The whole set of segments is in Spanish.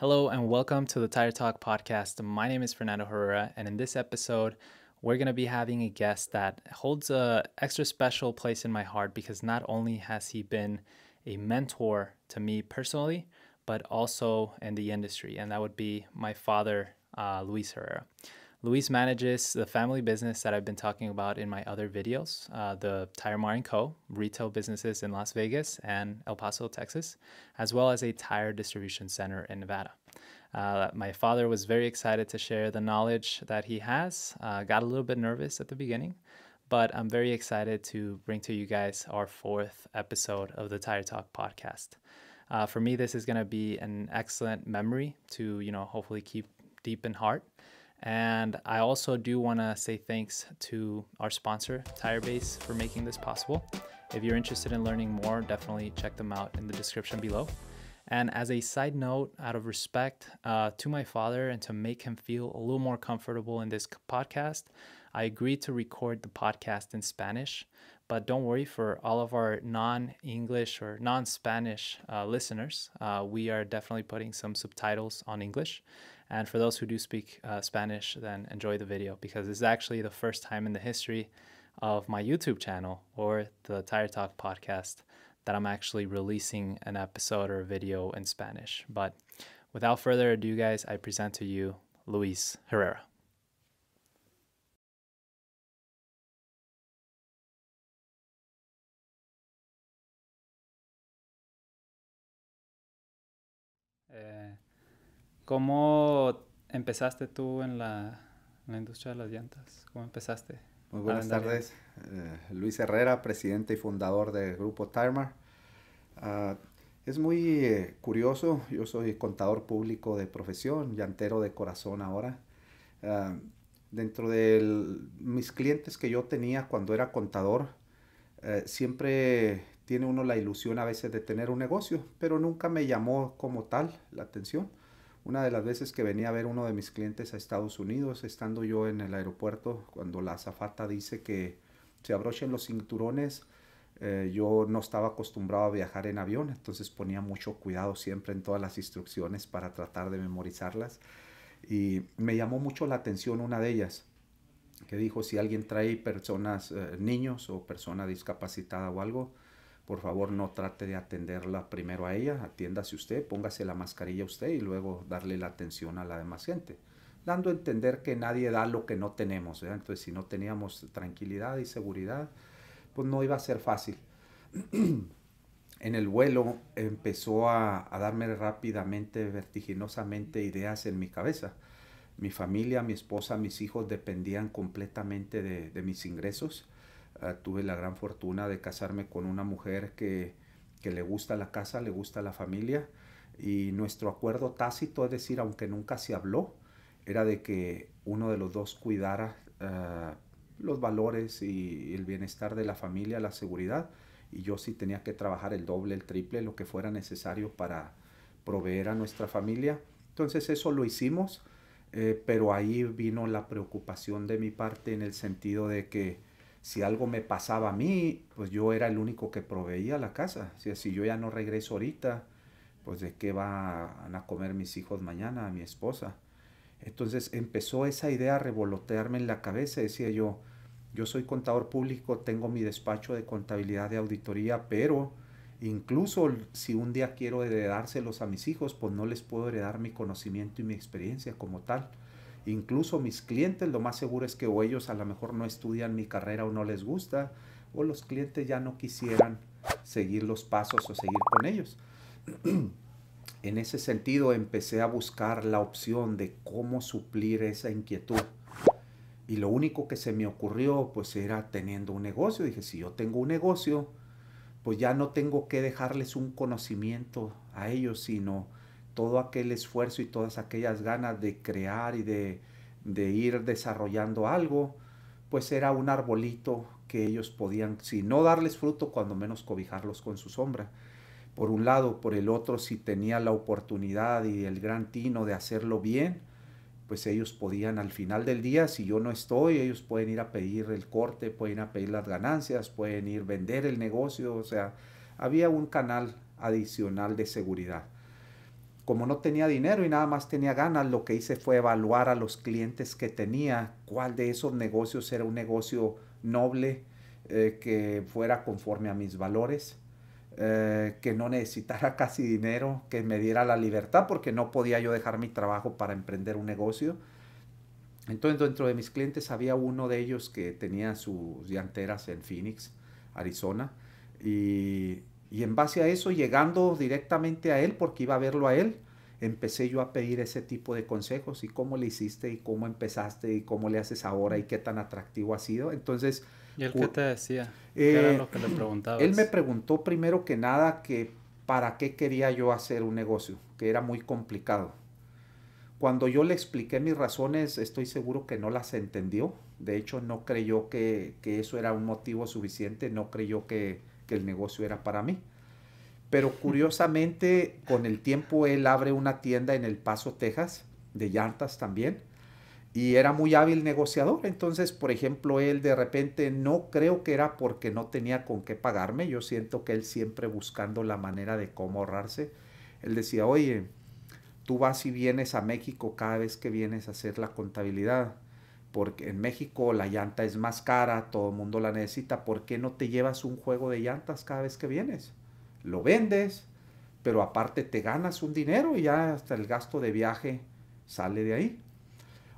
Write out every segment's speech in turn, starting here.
Hello and welcome to the Tire Talk podcast. My name is Fernando Herrera, and in this episode, we're going to be having a guest that holds a extra special place in my heart because not only has he been a mentor to me personally, but also in the industry, and that would be my father, uh, Luis Herrera. Luis manages the family business that I've been talking about in my other videos, uh, the Tire & Co. retail businesses in Las Vegas and El Paso, Texas, as well as a tire distribution center in Nevada. Uh, my father was very excited to share the knowledge that he has, uh, got a little bit nervous at the beginning, but I'm very excited to bring to you guys our fourth episode of the Tire Talk podcast. Uh, for me, this is going to be an excellent memory to, you know, hopefully keep deep in heart. And I also do want to say thanks to our sponsor, Tirebase, for making this possible. If you're interested in learning more, definitely check them out in the description below. And as a side note, out of respect uh, to my father and to make him feel a little more comfortable in this podcast, I agreed to record the podcast in Spanish. But don't worry, for all of our non English or non Spanish uh, listeners, uh, we are definitely putting some subtitles on English. And for those who do speak uh, Spanish, then enjoy the video because this is actually the first time in the history of my YouTube channel or the Tire Talk podcast that I'm actually releasing an episode or a video in Spanish. But without further ado, guys, I present to you Luis Herrera. ¿Cómo empezaste tú en la, industria de las llantas? ¿Cómo empezaste? Muy buenas tardes. Eh, Luis Herrera, presidente y fundador del grupo Timer. Ah, es muy eh, curioso, yo soy contador público de profesión, llantero de corazón ahora. Ah, dentro de mis clientes que yo tenía cuando era contador, eh, siempre tiene uno la ilusión a veces de tener un negocio, pero nunca me llamó como tal la atención. Una de las veces que venía a ver uno de mis clientes a Estados Unidos, estando yo en el aeropuerto, cuando la azafata dice que se abrochen los cinturones, eh, yo no estaba acostumbrado a viajar en avión, entonces ponía mucho cuidado siempre en todas las instrucciones para tratar de memorizarlas. Y me llamó mucho la atención una de ellas, que dijo, si alguien trae personas, eh, niños o persona discapacitada o algo, por favor no trate de atenderla primero a ella, atiéndase usted, póngase la mascarilla usted y luego darle la atención a la demás gente. Dando a entender que nadie da lo que no tenemos. Entonces, si no teníamos tranquilidad y seguridad, pues no iba a ser fácil. en el vuelo empezó a, darme rápidamente, vertiginosamente ideas en mi cabeza. Mi familia, mi esposa, mis hijos dependían completamente de mis ingresos. Eh, tuve la gran fortuna de casarme con una mujer que, que le gusta la casa, le gusta la familia y nuestro acuerdo tácito, es decir, aunque nunca se habló, era de que uno de los dos cuidara eh, los valores y el bienestar de la familia, la seguridad, y yo sí tenía que trabajar el doble, el triple, lo que fuera necesario para proveer a nuestra familia. Entonces eso lo hicimos, eh, pero ahí vino la preocupación de mi parte en el sentido de que si algo me pasaba a mí, pues yo era el único que proveía la casa. Si, si yo ya no regreso ahorita, pues de qué van a comer mis hijos mañana, mi esposa. Entonces empezó esa idea a revolotearme en la cabeza. Decía yo, yo soy contador público, tengo mi despacho de contabilidad de auditoría, pero incluso si un día quiero heredárselos a mis hijos, pues no les puedo heredar mi conocimiento y mi experiencia como tal. Incluso mis clientes, lo más seguro es que o ellos a lo mejor no estudian mi carrera o no les gusta, o los clientes ya no quisieran seguir los pasos o seguir con ellos. en ese sentido empecé a buscar la opción de cómo suplir esa inquietud. Y lo único que se me ocurrió pues era teniendo un negocio. Dije, si yo tengo un negocio, pues ya no tengo que dejarles un conocimiento a ellos, sino todo aquel esfuerzo y todas aquellas ganas de crear y de, ir desarrollando algo, pues era un arbolito que ellos podían, si no darles fruto, cuando menos cobijarlos con su sombra. Por un lado, por el otro, si tenía la oportunidad y el gran tino de hacerlo bien, pues ellos podían al final del día, si yo no estoy, ellos pueden ir a pedir el corte, pueden ir a pedir las ganancias, pueden ir a vender el negocio, o sea, había un canal adicional de seguridad como no tenía dinero y nada más tenía ganas, lo que hice fue evaluar a los clientes que tenía, cuál de esos negocios era un negocio noble, eh, que fuera conforme a mis valores, eh, que no necesitara casi dinero, que me diera la libertad, porque no podía yo dejar mi trabajo para emprender un negocio. Entonces dentro de mis clientes había uno de ellos que tenía sus dianteras en Phoenix, Arizona, y y en base a eso, llegando directamente a él, porque iba a verlo a él, empecé yo a pedir ese tipo de consejos y cómo le hiciste y cómo empezaste y cómo le haces ahora y qué tan atractivo ha sido. Entonces... ¿Y él qué te decía? Eh, él me preguntó primero que nada que para qué quería yo hacer un negocio, que era muy complicado. Cuando yo le expliqué mis razones, estoy seguro que no las entendió. De hecho, no creyó que eso era un motivo suficiente, no creyó que, que el negocio era para mí. Pero curiosamente, con el tiempo él abre una tienda en El Paso, Texas, de llantas también, y era muy hábil negociador. Entonces, por ejemplo, él de repente no creo que era porque no tenía con qué pagarme. Yo siento que él siempre buscando la manera de cómo ahorrarse. Él decía, oye, tú vas y vienes a México cada vez que vienes a hacer la contabilidad porque en México la llanta es más cara, todo el mundo la necesita, ¿por qué no te llevas un juego de llantas cada vez que vienes? Lo vendes, pero aparte te ganas un dinero y ya hasta el gasto de viaje sale de ahí.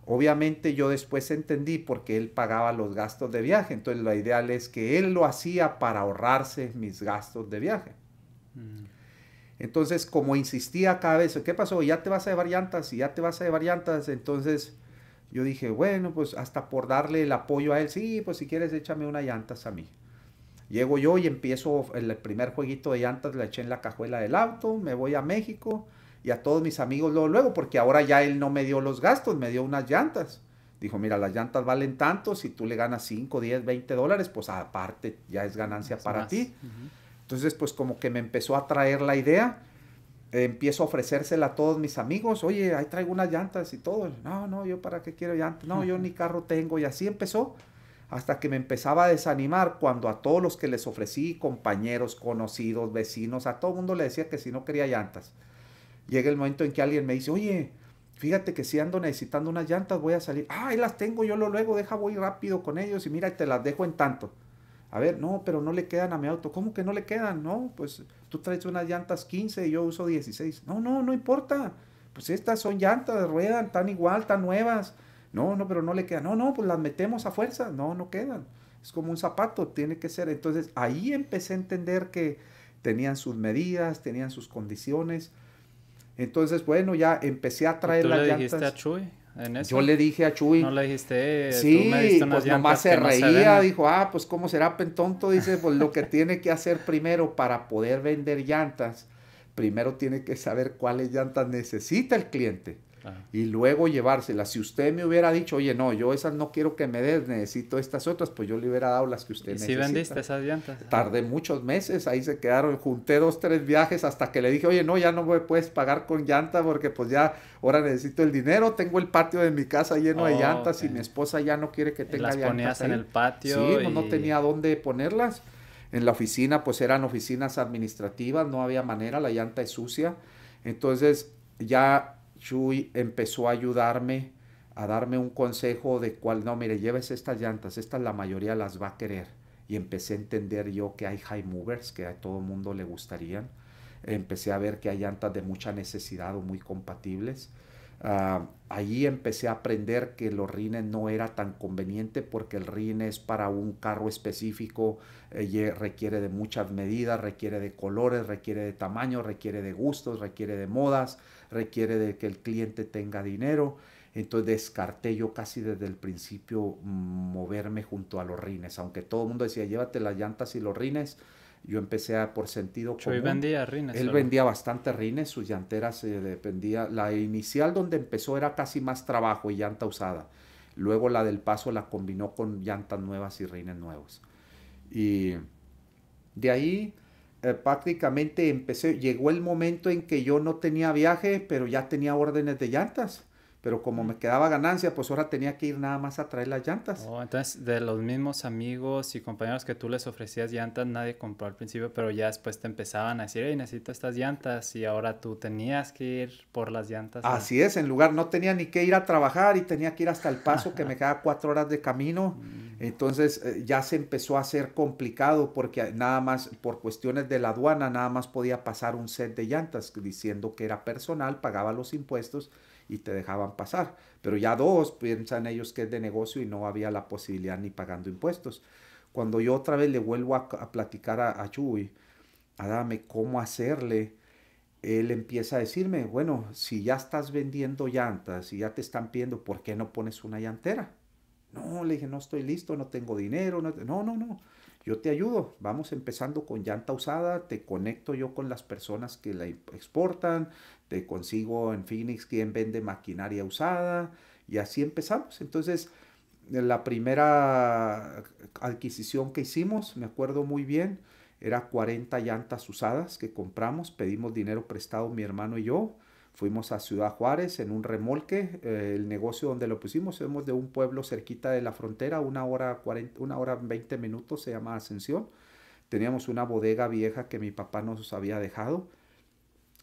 Obviamente yo después entendí porque él pagaba los gastos de viaje, entonces lo ideal es que él lo hacía para ahorrarse mis gastos de viaje. Mm. Entonces, como insistía cada vez, ¿qué pasó? Ya te vas a llevar llantas y ya te vas a llevar llantas, entonces yo dije, bueno, pues hasta por darle el apoyo a él, sí, pues si quieres échame unas llantas a mí. Llego yo y empiezo el primer jueguito de llantas, le eché en la cajuela del auto, me voy a México y a todos mis amigos luego, luego, porque ahora ya él no me dio los gastos, me dio unas llantas. Dijo, mira, las llantas valen tanto, si tú le ganas 5, 10, 20 dólares, pues aparte ya es ganancia para ti. Entonces, pues como que me empezó a traer la idea empiezo a ofrecérsela a todos mis amigos, oye, ahí traigo unas llantas y todo, no, no, yo para qué quiero llantas, no, yo ni carro tengo, y así empezó, hasta que me empezaba a desanimar cuando a todos los que les ofrecí, compañeros, conocidos, vecinos, a todo el mundo le decía que si no quería llantas. Llega el momento en que alguien me dice, oye, fíjate que si ando necesitando unas llantas, voy a salir, ah, ahí las tengo, yo lo luego, deja, voy rápido con ellos y mira, te las dejo en tanto. A ver, no, pero no le quedan a mi auto. ¿Cómo que no le quedan? No, pues tú traes unas llantas 15 y yo uso 16. No, no, no importa. Pues estas son llantas, de ruedan, tan igual, tan nuevas. No, no, pero no le quedan. No, no, pues las metemos a fuerza. No, no quedan. Es como un zapato, tiene que ser. Entonces ahí empecé a entender que tenían sus medidas, tenían sus condiciones. Entonces, bueno, ya empecé a traer tú las llantas. a yo le dije a Chuy. No le dijiste, eh, me pues nomás se reía, dijo, ah, pues cómo será pentonto, dice, pues lo que tiene que hacer primero para poder vender llantas, primero tiene que saber cuáles llantas necesita el cliente y luego llevárselas. Si usted me hubiera dicho, oye, no, yo esas no quiero que me des, necesito estas otras, pues yo le hubiera dado las que usted ¿Y necesita. Sí vendiste esas llantas. Tardé muchos meses, ahí se quedaron, junté dos, tres viajes hasta que le dije, oye, no, ya no me puedes pagar con llanta porque pues ya ahora necesito el dinero, tengo el patio de mi casa lleno de oh, llantas y mi esposa ya no quiere que tenga llantas. ponías en el patio. Sí, pues, no, no tenía dónde ponerlas. En la oficina, pues eran oficinas administrativas, no había manera, la llanta es sucia. Entonces ya Chuy empezó a ayudarme, a darme un consejo de cuál, no, mire, lleves estas llantas, estas la mayoría las va a querer. Y empecé a entender yo que hay high movers, que a todo el mundo le gustarían. Empecé a ver que hay llantas de mucha necesidad o muy compatibles. Ah, ahí allí empecé a aprender que los rines no era tan conveniente porque el rin es para un carro específico, eh, requiere de muchas medidas, requiere de colores, requiere de tamaño, requiere de gustos, requiere de modas, requiere de que el cliente tenga dinero. Entonces descarté yo casi desde el principio mm, moverme junto a los rines, aunque todo el mundo decía llévate las llantas y los rines yo empecé por sentido común. vendía Él vendía bastante rines, sus llanteras dependían, dependía. La inicial donde empezó era casi más trabajo y llanta usada. Luego la del paso la combinó con llantas nuevas y rines nuevos. Y de ahí eh, prácticamente empecé, llegó el momento en que yo no tenía viaje, pero ya tenía órdenes de llantas pero como me quedaba ganancia, pues ahora tenía que ir nada más a traer las llantas. Oh, entonces de los mismos amigos y compañeros que tú les ofrecías llantas, nadie compró al principio, pero ya después te empezaban a decir, hey, necesito estas llantas, y ahora tú tenías que ir por las llantas. Así es, en lugar, no tenía ni que ir a trabajar y tenía que ir hasta el paso que me quedaba cuatro horas de camino. Mm. Entonces eh, ya se empezó a hacer complicado porque nada más, por cuestiones de la aduana, nada más podía pasar un set de llantas diciendo que era personal, pagaba los impuestos y te dejaban pasar. Pero ya dos piensan ellos que es de negocio y no había la posibilidad ni pagando impuestos. Cuando yo otra vez le vuelvo a, platicar a, Chuy, a dame cómo hacerle, él empieza a decirme, bueno, si ya estás vendiendo llantas, y ya te están pidiendo, ¿por qué no pones una llantera? No, le dije, no estoy listo, no tengo dinero, no, no. no yo te ayudo, vamos empezando con llanta usada, te conecto yo con las personas que la exportan, te consigo en Phoenix quien vende maquinaria usada y así empezamos. Entonces, la primera adquisición que hicimos, me acuerdo muy bien, era 40 llantas usadas que compramos, pedimos dinero prestado mi hermano y yo Fuimos a Ciudad Juárez en un remolque. Eh, el negocio donde lo pusimos somos de un pueblo cerquita de la frontera, una hora, 40, una hora 20 minutos, se llama Ascensión. Teníamos una bodega vieja que mi papá nos había dejado.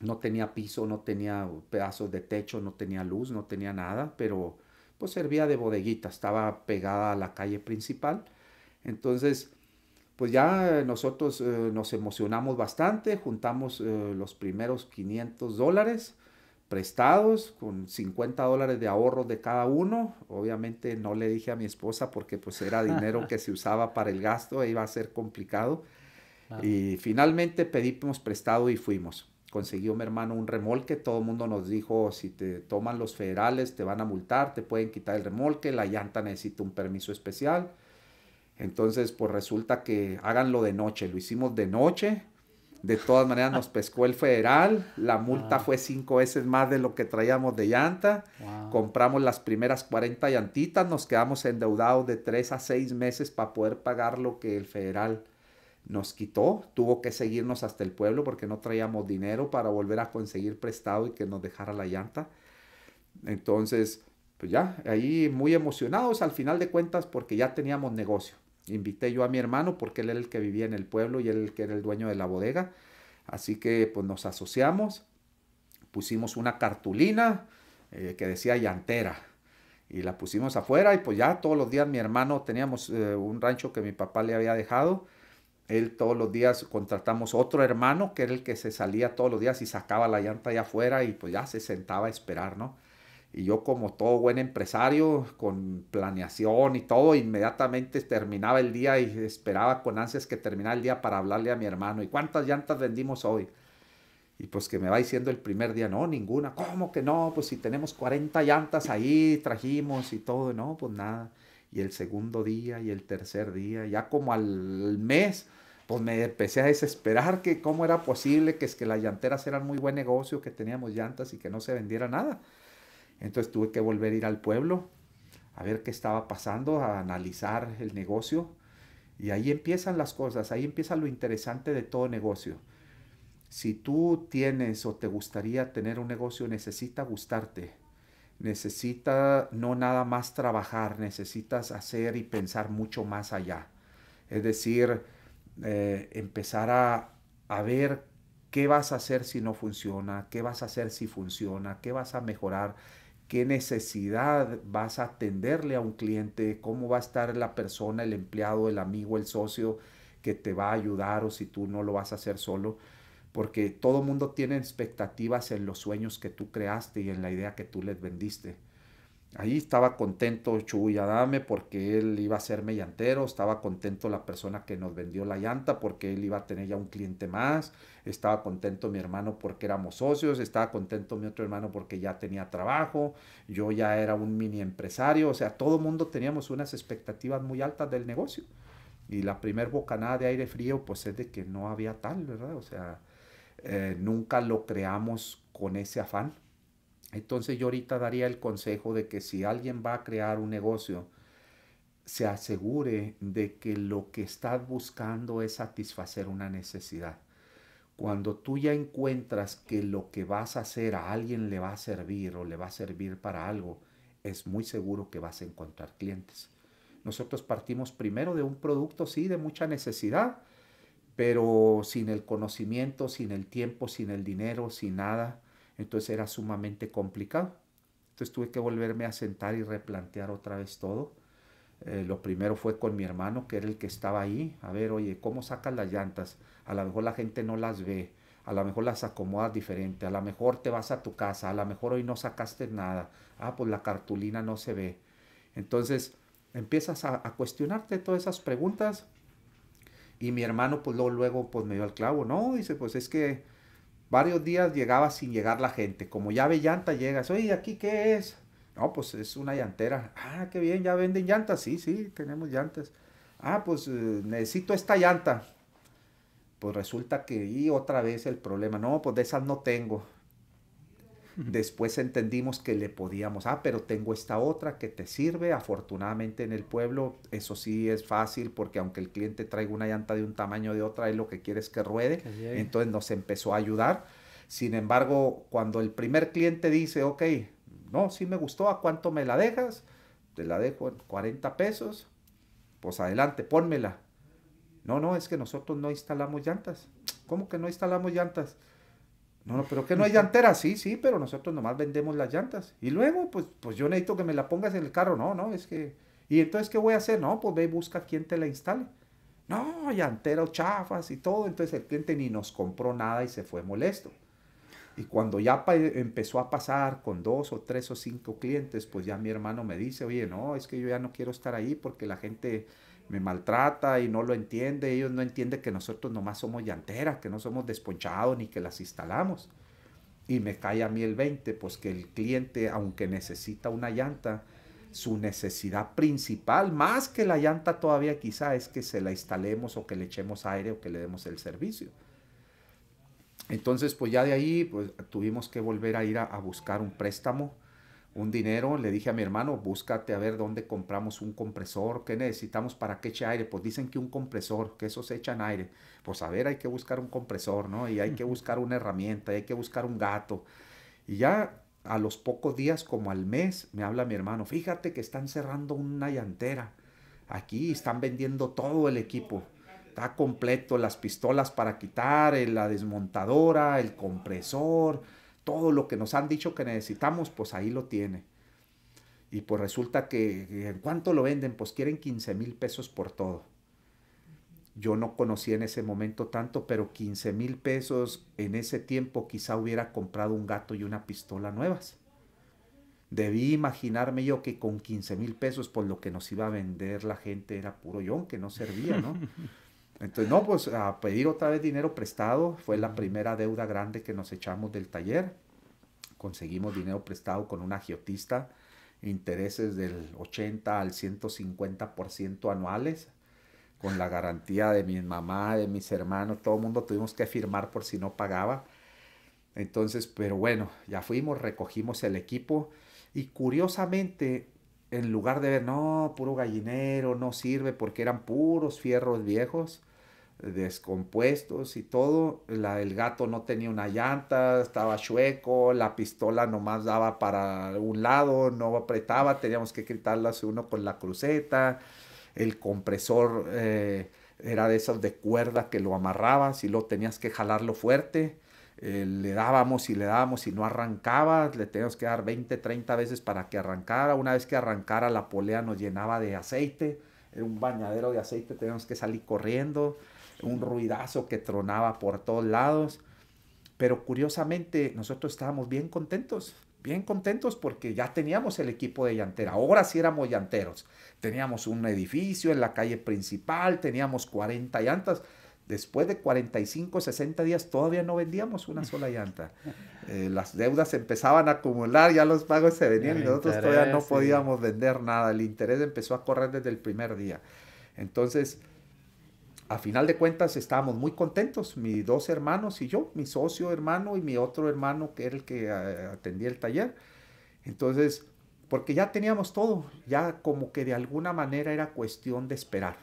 No tenía piso, no tenía pedazos de techo, no tenía luz, no tenía nada, pero pues servía de bodeguita, estaba pegada a la calle principal. Entonces, pues ya nosotros eh, nos emocionamos bastante, juntamos eh, los primeros 500 dólares prestados con 50 dólares de ahorro de cada uno. Obviamente no le dije a mi esposa porque pues era dinero que se usaba para el gasto e iba a ser complicado. Y finalmente pedimos prestado y fuimos. Consiguió mi hermano un remolque, todo el mundo nos dijo, si te toman los federales te van a multar, te pueden quitar el remolque, la llanta necesita un permiso especial. Entonces, pues resulta que háganlo de noche, lo hicimos de noche, de todas maneras nos pescó el federal, la multa ah. fue cinco veces más de lo que traíamos de llanta, compramos las primeras 40 llantitas, nos quedamos endeudados de tres a seis meses para poder pagar lo que el federal nos quitó, tuvo que seguirnos hasta el pueblo porque no traíamos dinero para volver a conseguir prestado y que nos dejara la llanta. Entonces, pues ya, ahí muy emocionados al final de cuentas porque ya teníamos negocio invité yo a mi hermano porque él era el que vivía en el pueblo y él el que era el dueño de la bodega. Así que pues nos asociamos, pusimos una cartulina eh, que decía llantera y la pusimos afuera y pues ya todos los días mi hermano teníamos eh, un rancho que mi papá le había dejado. Él todos los días contratamos otro hermano que era el que se salía todos los días y sacaba la llanta allá afuera y pues ya se sentaba a esperar, ¿no? Y yo como todo buen empresario, con planeación y todo, inmediatamente terminaba el día y esperaba con ansias que terminara el día para hablarle a mi hermano. ¿Y cuántas llantas vendimos hoy? Y pues que me va diciendo el primer día, no, ninguna. ¿Cómo que no? Pues si tenemos 40 llantas ahí, trajimos y todo. No, pues nada. Y el segundo día y el tercer día, ya como al mes, pues me empecé a desesperar que cómo era posible que es que las llanteras eran muy buen negocio, que teníamos llantas y que no se vendiera nada. Entonces tuve que volver a ir al pueblo a ver qué estaba pasando, a analizar el negocio. Y ahí empiezan las cosas, ahí empieza lo interesante de todo negocio. Si tú tienes o te gustaría tener un negocio, necesita gustarte. Necesita no nada más trabajar, necesitas hacer y pensar mucho más allá. Es decir, eh, empezar a ver qué vas a hacer si no funciona, qué vas a hacer si funciona, qué vas a mejorar qué necesidad vas a atenderle a un cliente, cómo va a estar la persona, el empleado, el amigo, el socio que te va a ayudar o si tú no lo vas a hacer solo, porque todo mundo tiene expectativas en los sueños que tú creaste y en la idea que tú les vendiste. Ahí estaba contento Chuy Adame porque él iba a ser mellantero, estaba contento la persona que nos vendió la llanta porque él iba a tener ya un cliente más, estaba contento mi hermano porque éramos socios, estaba contento mi otro hermano porque ya tenía trabajo, yo ya era un mini empresario, o sea, todo mundo teníamos unas expectativas muy altas del negocio. Y la primer bocanada de aire frío pues es de que no había tal, ¿verdad? O sea, eh, nunca lo creamos con ese afán entonces yo ahorita daría el consejo de que si alguien va a crear un negocio, se asegure de que lo que estás buscando es satisfacer una necesidad. Cuando tú ya encuentras que lo que vas a hacer a alguien le va a servir o le va a servir para algo, es muy seguro que vas a encontrar clientes. Nosotros partimos primero de un producto, sí, de mucha necesidad, pero sin el conocimiento, sin el tiempo, sin el dinero, sin nada, entonces era sumamente complicado. Entonces tuve que volverme a sentar y replantear otra vez todo. Eh, lo primero fue con mi hermano, que era el que estaba ahí. A ver, oye, ¿cómo sacas las llantas? A lo mejor la gente no las ve, a lo mejor las acomodas diferente, a lo mejor te vas a tu casa, a lo mejor hoy no sacaste nada. Ah, pues la cartulina no se ve. Entonces empiezas a, cuestionarte todas esas preguntas. Y mi hermano, pues luego, luego pues me dio al clavo. No, dice, pues es que varios días llegaba sin llegar la gente. Como ya ve llanta, llegas, oye, ¿aquí qué es? No, pues es una llantera. Ah, qué bien, ya venden llantas. Sí, sí, tenemos llantas. Ah, pues eh, necesito esta llanta. Pues resulta que y otra vez el problema. No, pues de esas no tengo. Después entendimos que le podíamos, ah, pero tengo esta otra que te sirve. Afortunadamente en el pueblo eso sí es fácil porque aunque el cliente traiga una llanta de un tamaño o de otra, él lo que quiere es que ruede. Entonces nos empezó a ayudar. Sin embargo, cuando el primer cliente dice, ok, no, sí me gustó, ¿a cuánto me la dejas? Te la dejo en 40 pesos, pues adelante, pónmela. No, no, es que nosotros no instalamos llantas. ¿Cómo que no instalamos llantas? No, no, pero que no hay llanteras, sí, sí, pero nosotros nomás vendemos las llantas. Y luego, pues, pues yo necesito que me la pongas en el carro, no, no, es que... Y entonces, ¿qué voy a hacer? No, pues ve y busca quien te la instale. No, o chafas y todo. Entonces el cliente ni nos compró nada y se fue molesto. Y cuando ya empezó a pasar con dos o tres o cinco clientes, pues ya mi hermano me dice, oye, no, es que yo ya no quiero estar ahí porque la gente me maltrata y no lo entiende, ellos no entienden que nosotros nomás somos llanteras, que no somos desponchados ni que las instalamos. Y me cae a mí el 20, pues que el cliente, aunque necesita una llanta, su necesidad principal, más que la llanta todavía quizá, es que se la instalemos o que le echemos aire o que le demos el servicio. Entonces, pues ya de ahí, pues tuvimos que volver a ir a buscar un préstamo un dinero, le dije a mi hermano, búscate a ver dónde compramos un compresor, qué necesitamos para que eche aire. Pues dicen que un compresor, que esos echan aire. Pues a ver, hay que buscar un compresor, ¿no? Y hay que buscar una herramienta, hay que buscar un gato. Y ya a los pocos días, como al mes, me habla mi hermano, fíjate que están cerrando una llantera. Aquí están vendiendo todo el equipo. Está completo, las pistolas para quitar, eh, la desmontadora, el compresor todo lo que nos han dicho que necesitamos, pues ahí lo tiene. Y pues resulta que, ¿en cuánto lo venden? Pues quieren 15 mil pesos por todo. Yo no conocía en ese momento tanto, pero 15 mil pesos en ese tiempo quizá hubiera comprado un gato y una pistola nuevas. Debí imaginarme yo que con 15 mil pesos, pues lo que nos iba a vender la gente era puro yon, que no servía, ¿no? Entonces, no, pues a pedir otra vez dinero prestado fue la primera deuda grande que nos echamos del taller. Conseguimos dinero prestado con un agiotista, intereses del 80 al 150% anuales, con la garantía de mi mamá, de mis hermanos, todo el mundo tuvimos que firmar por si no pagaba. Entonces, pero bueno, ya fuimos, recogimos el equipo y curiosamente en lugar de ver, no, puro gallinero, no sirve porque eran puros fierros viejos, descompuestos y todo. el gato no tenía una llanta, estaba chueco, la pistola nomás daba para un lado, no apretaba, teníamos que quitarla uno con la cruceta. El compresor eh, era de esas de cuerda que lo amarrabas y lo tenías que jalarlo fuerte eh, le dábamos y le dábamos y no arrancaba, le teníamos que dar 20, 30 veces para que arrancara, una vez que arrancara la polea nos llenaba de aceite, era un bañadero de aceite, teníamos que salir corriendo, un ruidazo que tronaba por todos lados, pero curiosamente nosotros estábamos bien contentos, bien contentos porque ya teníamos el equipo de llantera. Ahora sí éramos llanteros. Teníamos un edificio en la calle principal, teníamos 40 llantas después de 45, 60 días todavía no vendíamos una sola llanta. Eh, las deudas empezaban a acumular, ya los pagos se venían y nosotros todavía no podíamos vender nada. El interés empezó a correr desde el primer día. Entonces, a final de cuentas estábamos muy contentos, mis dos hermanos y yo, mi socio hermano y mi otro hermano que era el que eh, atendía el taller. Entonces, porque ya teníamos todo, ya como que de alguna manera era cuestión de esperar.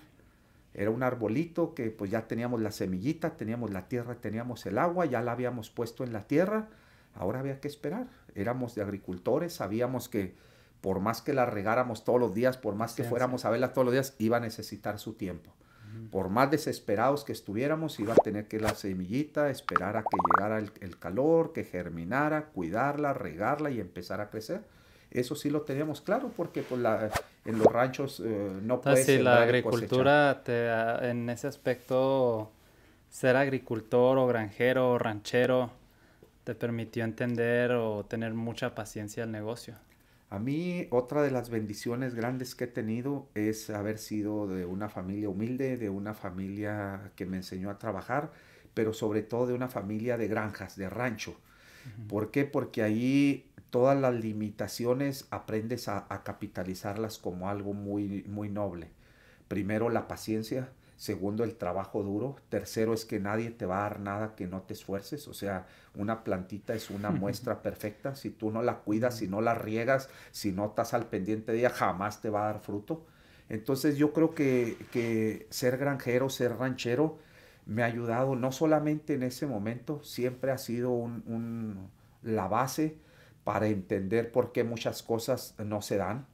Era un arbolito que pues ya teníamos la semillita, teníamos la tierra, teníamos el agua, ya la habíamos puesto en la tierra, ahora había que esperar. Éramos de agricultores, sabíamos que por más que la regáramos todos los días, por más que fuéramos a verla todos los días, iba a necesitar su tiempo. Por más desesperados que estuviéramos, iba a tener que la semillita, esperar a que llegara el calor, que germinara, cuidarla, regarla y empezar a crecer. Eso sí lo tenemos claro porque pues, la, en los ranchos eh, no puedes... Sí, la agricultura te, en ese aspecto, ser agricultor o granjero o ranchero te permitió entender o tener mucha paciencia al negocio. A mí otra de las bendiciones grandes que he tenido es haber sido de una familia humilde, de una familia que me enseñó a trabajar, pero sobre todo de una familia de granjas, de rancho. ¿Por qué? Porque ahí todas las limitaciones aprendes a, capitalizarlas como algo muy, muy noble. Primero la paciencia, segundo el trabajo duro, tercero es que nadie te va a dar nada que no te esfuerces, o sea, una plantita es una muestra perfecta, si tú no la cuidas, si no la riegas, si no estás al pendiente de jamás te va a dar fruto. Entonces yo creo que, que ser granjero, ser ranchero, me ha ayudado no solamente en ese momento, siempre ha sido un, la base, para entender por qué muchas cosas no se dan,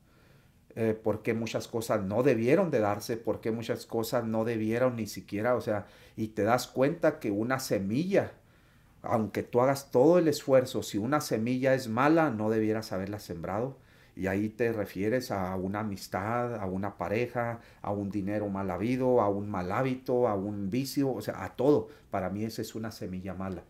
eh, por qué muchas cosas no debieron de darse, por qué muchas cosas no debieron ni siquiera, o sea, y te das cuenta que una semilla, aunque tú hagas todo el esfuerzo, si una semilla es mala, no debieras haberla sembrado. Y ahí te refieres a una amistad, a una pareja, a un dinero mal habido, a un mal hábito, a un vicio, o sea, a todo. Para mí esa es una semilla mala.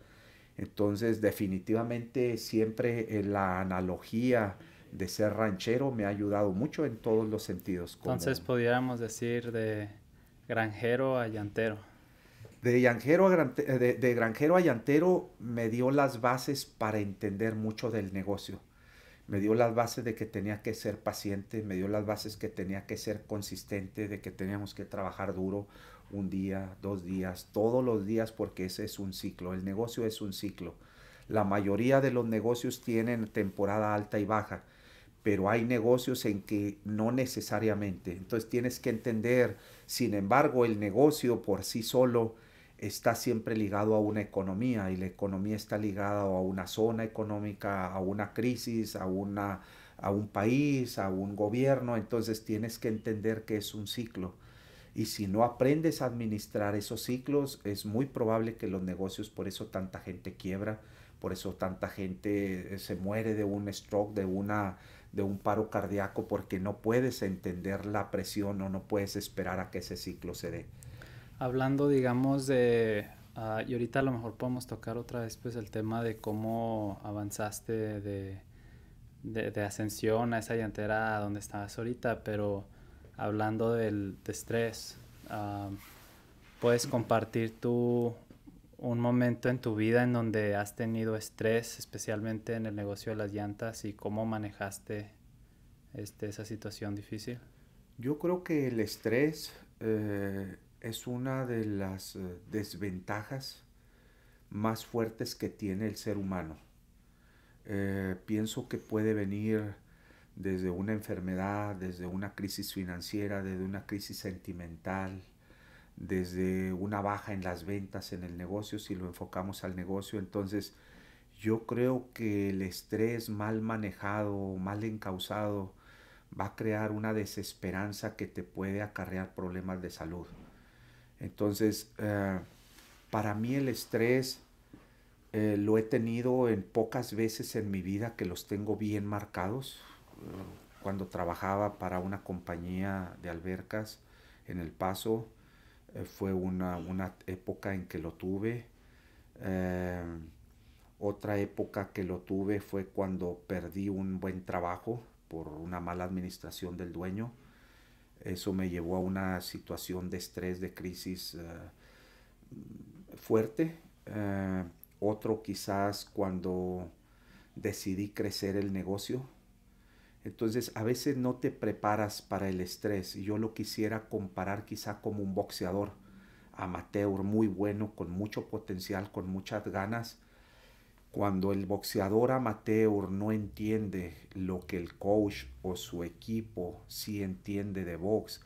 Entonces, definitivamente siempre eh, la analogía de ser ranchero me ha ayudado mucho en todos los sentidos. Entonces, podríamos decir de granjero a llantero. Eh, de, de, granjero a llantero me dio las bases para entender mucho del negocio. Me dio las bases de que tenía que ser paciente, me dio las bases que tenía que ser consistente, de que teníamos que trabajar duro, un día, dos días, todos los días, porque ese es un ciclo. El negocio es un ciclo. La mayoría de los negocios tienen temporada alta y baja, pero hay negocios en que no necesariamente. Entonces tienes que entender, sin embargo, el negocio por sí solo está siempre ligado a una economía y la economía está ligada a una zona económica, a una crisis, a, una, a un país, a un gobierno. Entonces tienes que entender que es un ciclo y si no aprendes a administrar esos ciclos, es muy probable que los negocios, por eso tanta gente quiebra, por eso tanta gente eh, se muere de un stroke, de, una, de un paro cardíaco, porque no puedes entender la presión o no puedes esperar a que ese ciclo se dé. Hablando, digamos, de... Ah, y ahorita a lo mejor podemos tocar otra vez pues el tema de cómo avanzaste de, de, de ascensión a esa llantera donde estabas ahorita, pero hablando del estrés, puedes compartir tú un momento en tu vida en donde has tenido estrés, especialmente en el negocio de las llantas, y cómo manejaste este, esa situación difícil? Yo creo que el estrés eh, es una de las eh, desventajas más fuertes que tiene el ser humano. Eh, pienso que puede venir desde una enfermedad, desde una crisis financiera, desde una crisis sentimental, desde una baja en las ventas en el negocio, si lo enfocamos al negocio, entonces yo creo que el estrés mal manejado, mal encausado, va a crear una desesperanza que te puede acarrear problemas de salud. Entonces, eh, para mí el estrés eh, lo he tenido en pocas veces en mi vida que los tengo bien marcados cuando trabajaba para una compañía de albercas en El Paso. Eh, fue una, época en que lo tuve. Eh, otra época que lo tuve fue cuando perdí un buen trabajo por una mala administración del dueño. Eso me llevó a una situación de estrés, de crisis eh, fuerte. otro quizás cuando decidí crecer el negocio, entonces, a veces no te preparas para el estrés. Yo lo quisiera comparar quizá como un boxeador amateur, muy bueno, con mucho potencial, con muchas ganas. Cuando el boxeador amateur no entiende lo que el coach o su equipo sí entiende de box,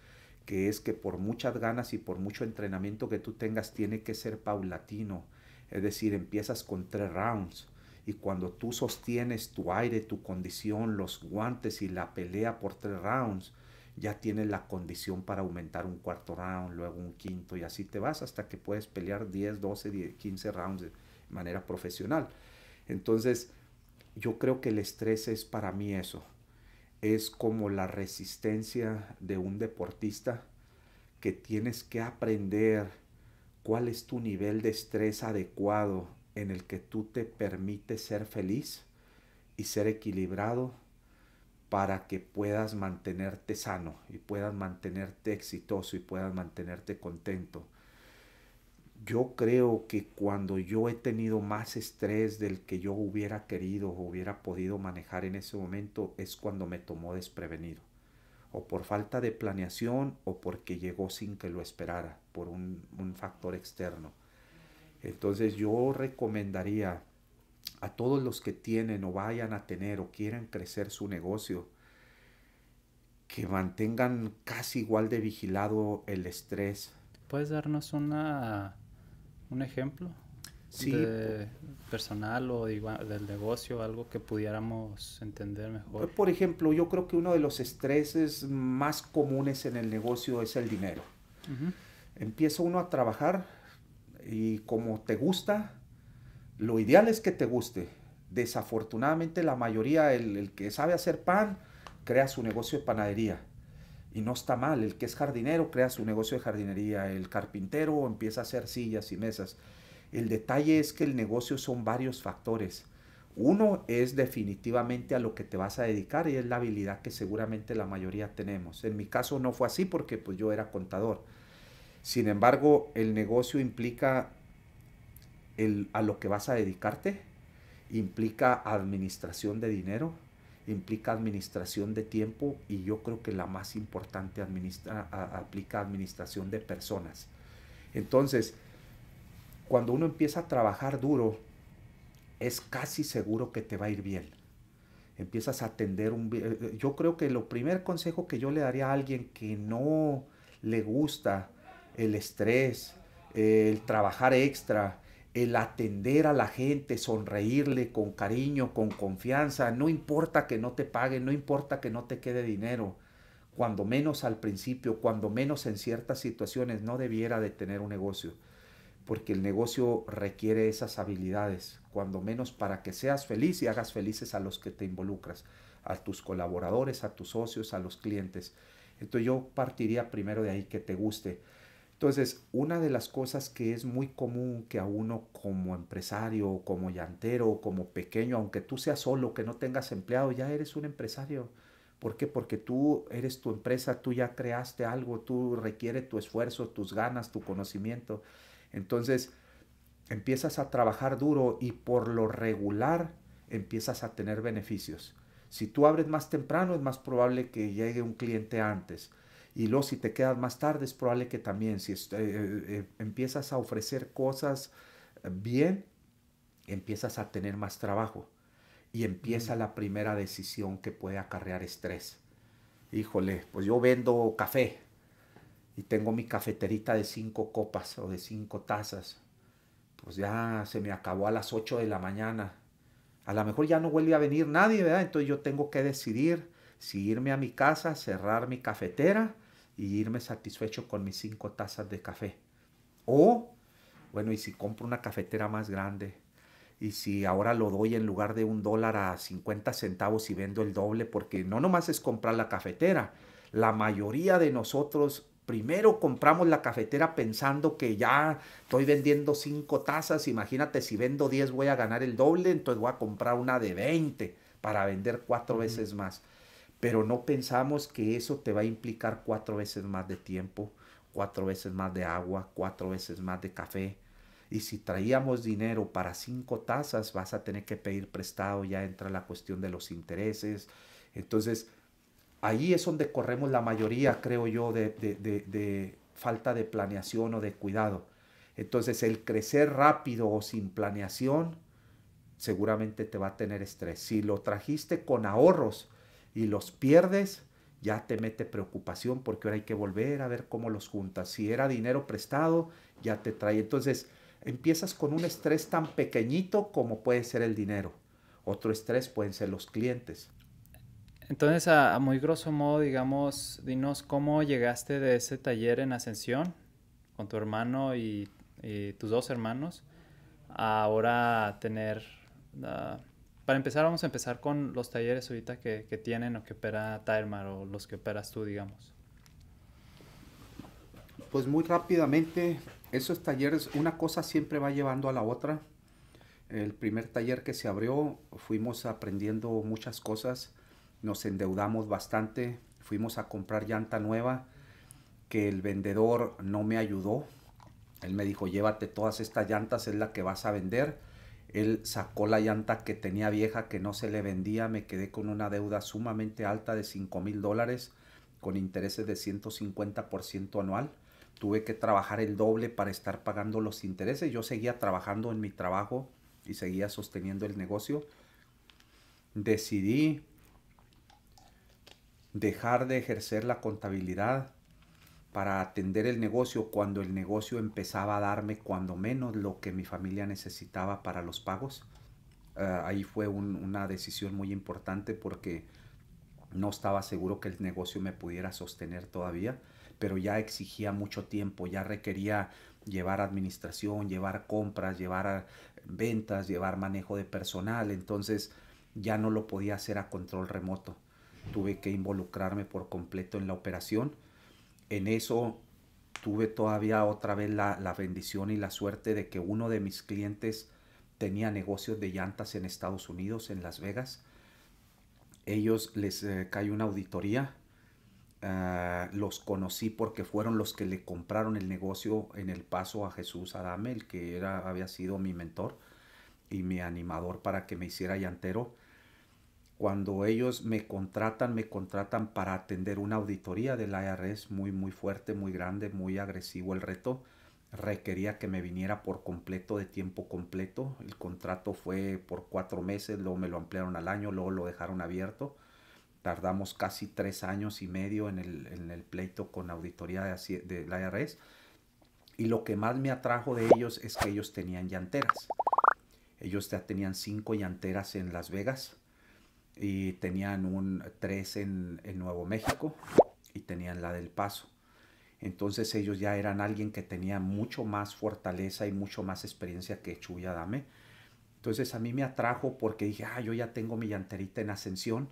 que es que por muchas ganas y por mucho entrenamiento que tú tengas, tiene que ser paulatino. Es decir, empiezas con tres rounds y cuando tú sostienes tu aire, tu condición, los guantes y la pelea por tres rounds, ya tienes la condición para aumentar un cuarto round, luego un quinto y así te vas hasta que puedes pelear 10, 12, 15 rounds de manera profesional. Entonces, yo creo que el estrés es para mí eso. Es como la resistencia de un deportista que tienes que aprender cuál es tu nivel de estrés adecuado en el que tú te permites ser feliz y ser equilibrado para que puedas mantenerte sano y puedas mantenerte exitoso y puedas mantenerte contento. Yo creo que cuando yo he tenido más estrés del que yo hubiera querido o hubiera podido manejar en ese momento es cuando me tomó desprevenido. O por falta de planeación o porque llegó sin que lo esperara, por un, un factor externo. Entonces yo recomendaría a todos los que tienen o vayan a tener o quieran crecer su negocio, que mantengan casi igual de vigilado el estrés. ¿Puedes darnos un ejemplo? Sí. personal o del negocio, algo que pudiéramos entender mejor. Pues, por ejemplo, yo creo que uno de los estreses más comunes en el negocio es el dinero. Empieza uno a trabajar y como te gusta, lo ideal es que te guste. Desafortunadamente la mayoría, el, que sabe hacer pan, crea su negocio de panadería. Y no está mal, el que es jardinero crea su negocio de jardinería, el carpintero empieza a hacer sillas y mesas. El detalle es que el negocio son varios factores. Uno es definitivamente a lo que te vas a dedicar y es la habilidad que seguramente la mayoría tenemos. En mi caso no fue así porque pues, yo era contador. Sin embargo, el negocio implica a lo que vas a dedicarte, implica administración de dinero, implica administración de tiempo y yo creo que la más importante aplica administración de personas. Entonces, cuando uno empieza a trabajar duro, es casi seguro que te va a ir bien. Empiezas a atender un... Eh, yo creo que lo primer consejo que yo le daría a alguien que no le gusta el estrés, el trabajar extra, el atender a la gente, sonreírle con cariño, con confianza, no importa que no te paguen, no importa que no te quede dinero, cuando menos al principio, cuando menos en ciertas situaciones no debiera de tener un negocio, porque el negocio requiere esas habilidades, cuando menos para que seas feliz y hagas felices a los que te involucras, a tus colaboradores, a tus socios, a los clientes. Entonces yo partiría primero de ahí que te guste. Entonces, una de las cosas que es muy común que a uno como empresario, como llantero, como pequeño, aunque tú seas solo, que no tengas empleado, ya eres un empresario. ¿Por qué? Porque tú eres tu empresa, tú ya creaste algo, tú requiere tu esfuerzo, tus ganas, tu conocimiento. Entonces, empiezas a trabajar duro y por lo regular empiezas a tener beneficios. Si tú abres más temprano, es más probable que llegue un cliente antes. Y luego si te quedas más tarde es probable que también, si este, eh, eh, empiezas a ofrecer cosas eh, bien, empiezas a tener más trabajo. Y empieza la primera decisión que puede acarrear estrés. Híjole, pues yo vendo café y tengo mi cafeterita de cinco copas o de cinco tazas. Pues ya se me acabó a las 8 de la mañana. A lo mejor ya no vuelve a venir nadie, ¿verdad? Entonces yo tengo que decidir si irme a mi casa, cerrar mi cafetera y irme satisfecho con mis cinco tazas de café. O, bueno, y si compro una cafetera más grande, y si ahora lo doy en lugar de un dólar a 50 centavos y vendo el doble, porque no nomás es comprar la cafetera, la mayoría de nosotros primero compramos la cafetera pensando que ya estoy vendiendo cinco tazas, imagínate si vendo 10 voy a ganar el doble, entonces voy a comprar una de 20 para vender cuatro veces más pero no pensamos que eso te va a implicar cuatro veces más de tiempo, cuatro veces más de agua, cuatro veces más de café. Y si traíamos dinero para cinco tazas, vas a tener que pedir prestado, ya entra la cuestión de los intereses. Entonces, ahí es donde corremos la mayoría, creo yo, de, de falta de planeación o de cuidado. Entonces, el crecer rápido o sin planeación seguramente te va a tener estrés. Si lo trajiste con ahorros, y los pierdes, ya te mete preocupación porque ahora hay que volver a ver cómo los juntas. Si era dinero prestado, ya te trae. Entonces, empiezas con un estrés tan pequeñito como puede ser el dinero. Otro estrés pueden ser los clientes. Entonces, a, muy grosso modo, digamos, dinos cómo llegaste de ese taller en Ascensión con tu hermano y, tus dos hermanos a ahora tener... Ah, para empezar, vamos a empezar con los talleres ahorita que, tienen o que opera Tairmar o los que operas tú, digamos. Pues muy rápidamente, esos talleres, una cosa siempre va llevando a la otra. El primer taller que se abrió, fuimos aprendiendo muchas cosas, nos endeudamos bastante, fuimos a comprar llanta nueva, que el vendedor no me ayudó. Él me dijo, llévate todas estas llantas, es la que vas a vender. Él sacó la llanta que tenía vieja que no se le vendía. Me quedé con una deuda sumamente alta de 5 mil dólares con intereses de 150% anual. Tuve que trabajar el doble para estar pagando los intereses. Yo seguía trabajando en mi trabajo y seguía sosteniendo el negocio. Decidí dejar de ejercer la contabilidad para atender el negocio cuando el negocio empezaba a darme cuando menos lo que mi familia necesitaba para los pagos. Ah, ahí fue una decisión muy importante porque no estaba seguro que el negocio me pudiera sostener todavía, pero ya exigía mucho tiempo, ya requería llevar administración, llevar compras, llevar ah, ventas, llevar manejo de personal, entonces ya no lo podía hacer a control remoto. Tuve que involucrarme por completo en la operación en eso tuve todavía otra vez la, bendición y la suerte de que uno de mis clientes tenía negocios de llantas en Estados Unidos, en Las Vegas. Ellos les eh, cae cayó una auditoría. Ah, los conocí porque fueron los que le compraron el negocio en el paso a Jesús Adame, el que era, había sido mi mentor y mi animador para que me hiciera llantero cuando ellos me contratan, me contratan para atender una auditoría del IRS muy, muy fuerte, muy grande, muy agresivo el reto. Requería que me viniera por completo, de tiempo completo. El contrato fue por cuatro meses, luego me lo ampliaron al año, luego lo dejaron abierto. Tardamos casi tres años y medio en el, pleito con auditoría de, del IRS. Y lo que más me atrajo de ellos es que ellos tenían llanteras. Ellos ya tenían cinco llanteras en Las Vegas y tenían un 3 en, Nuevo México y tenían la del Paso. Entonces ellos ya eran alguien que tenía mucho más fortaleza y mucho más experiencia que Chuya Dame. Entonces a mí me atrajo porque dije, ah, yo ya tengo mi llanterita en ascensión.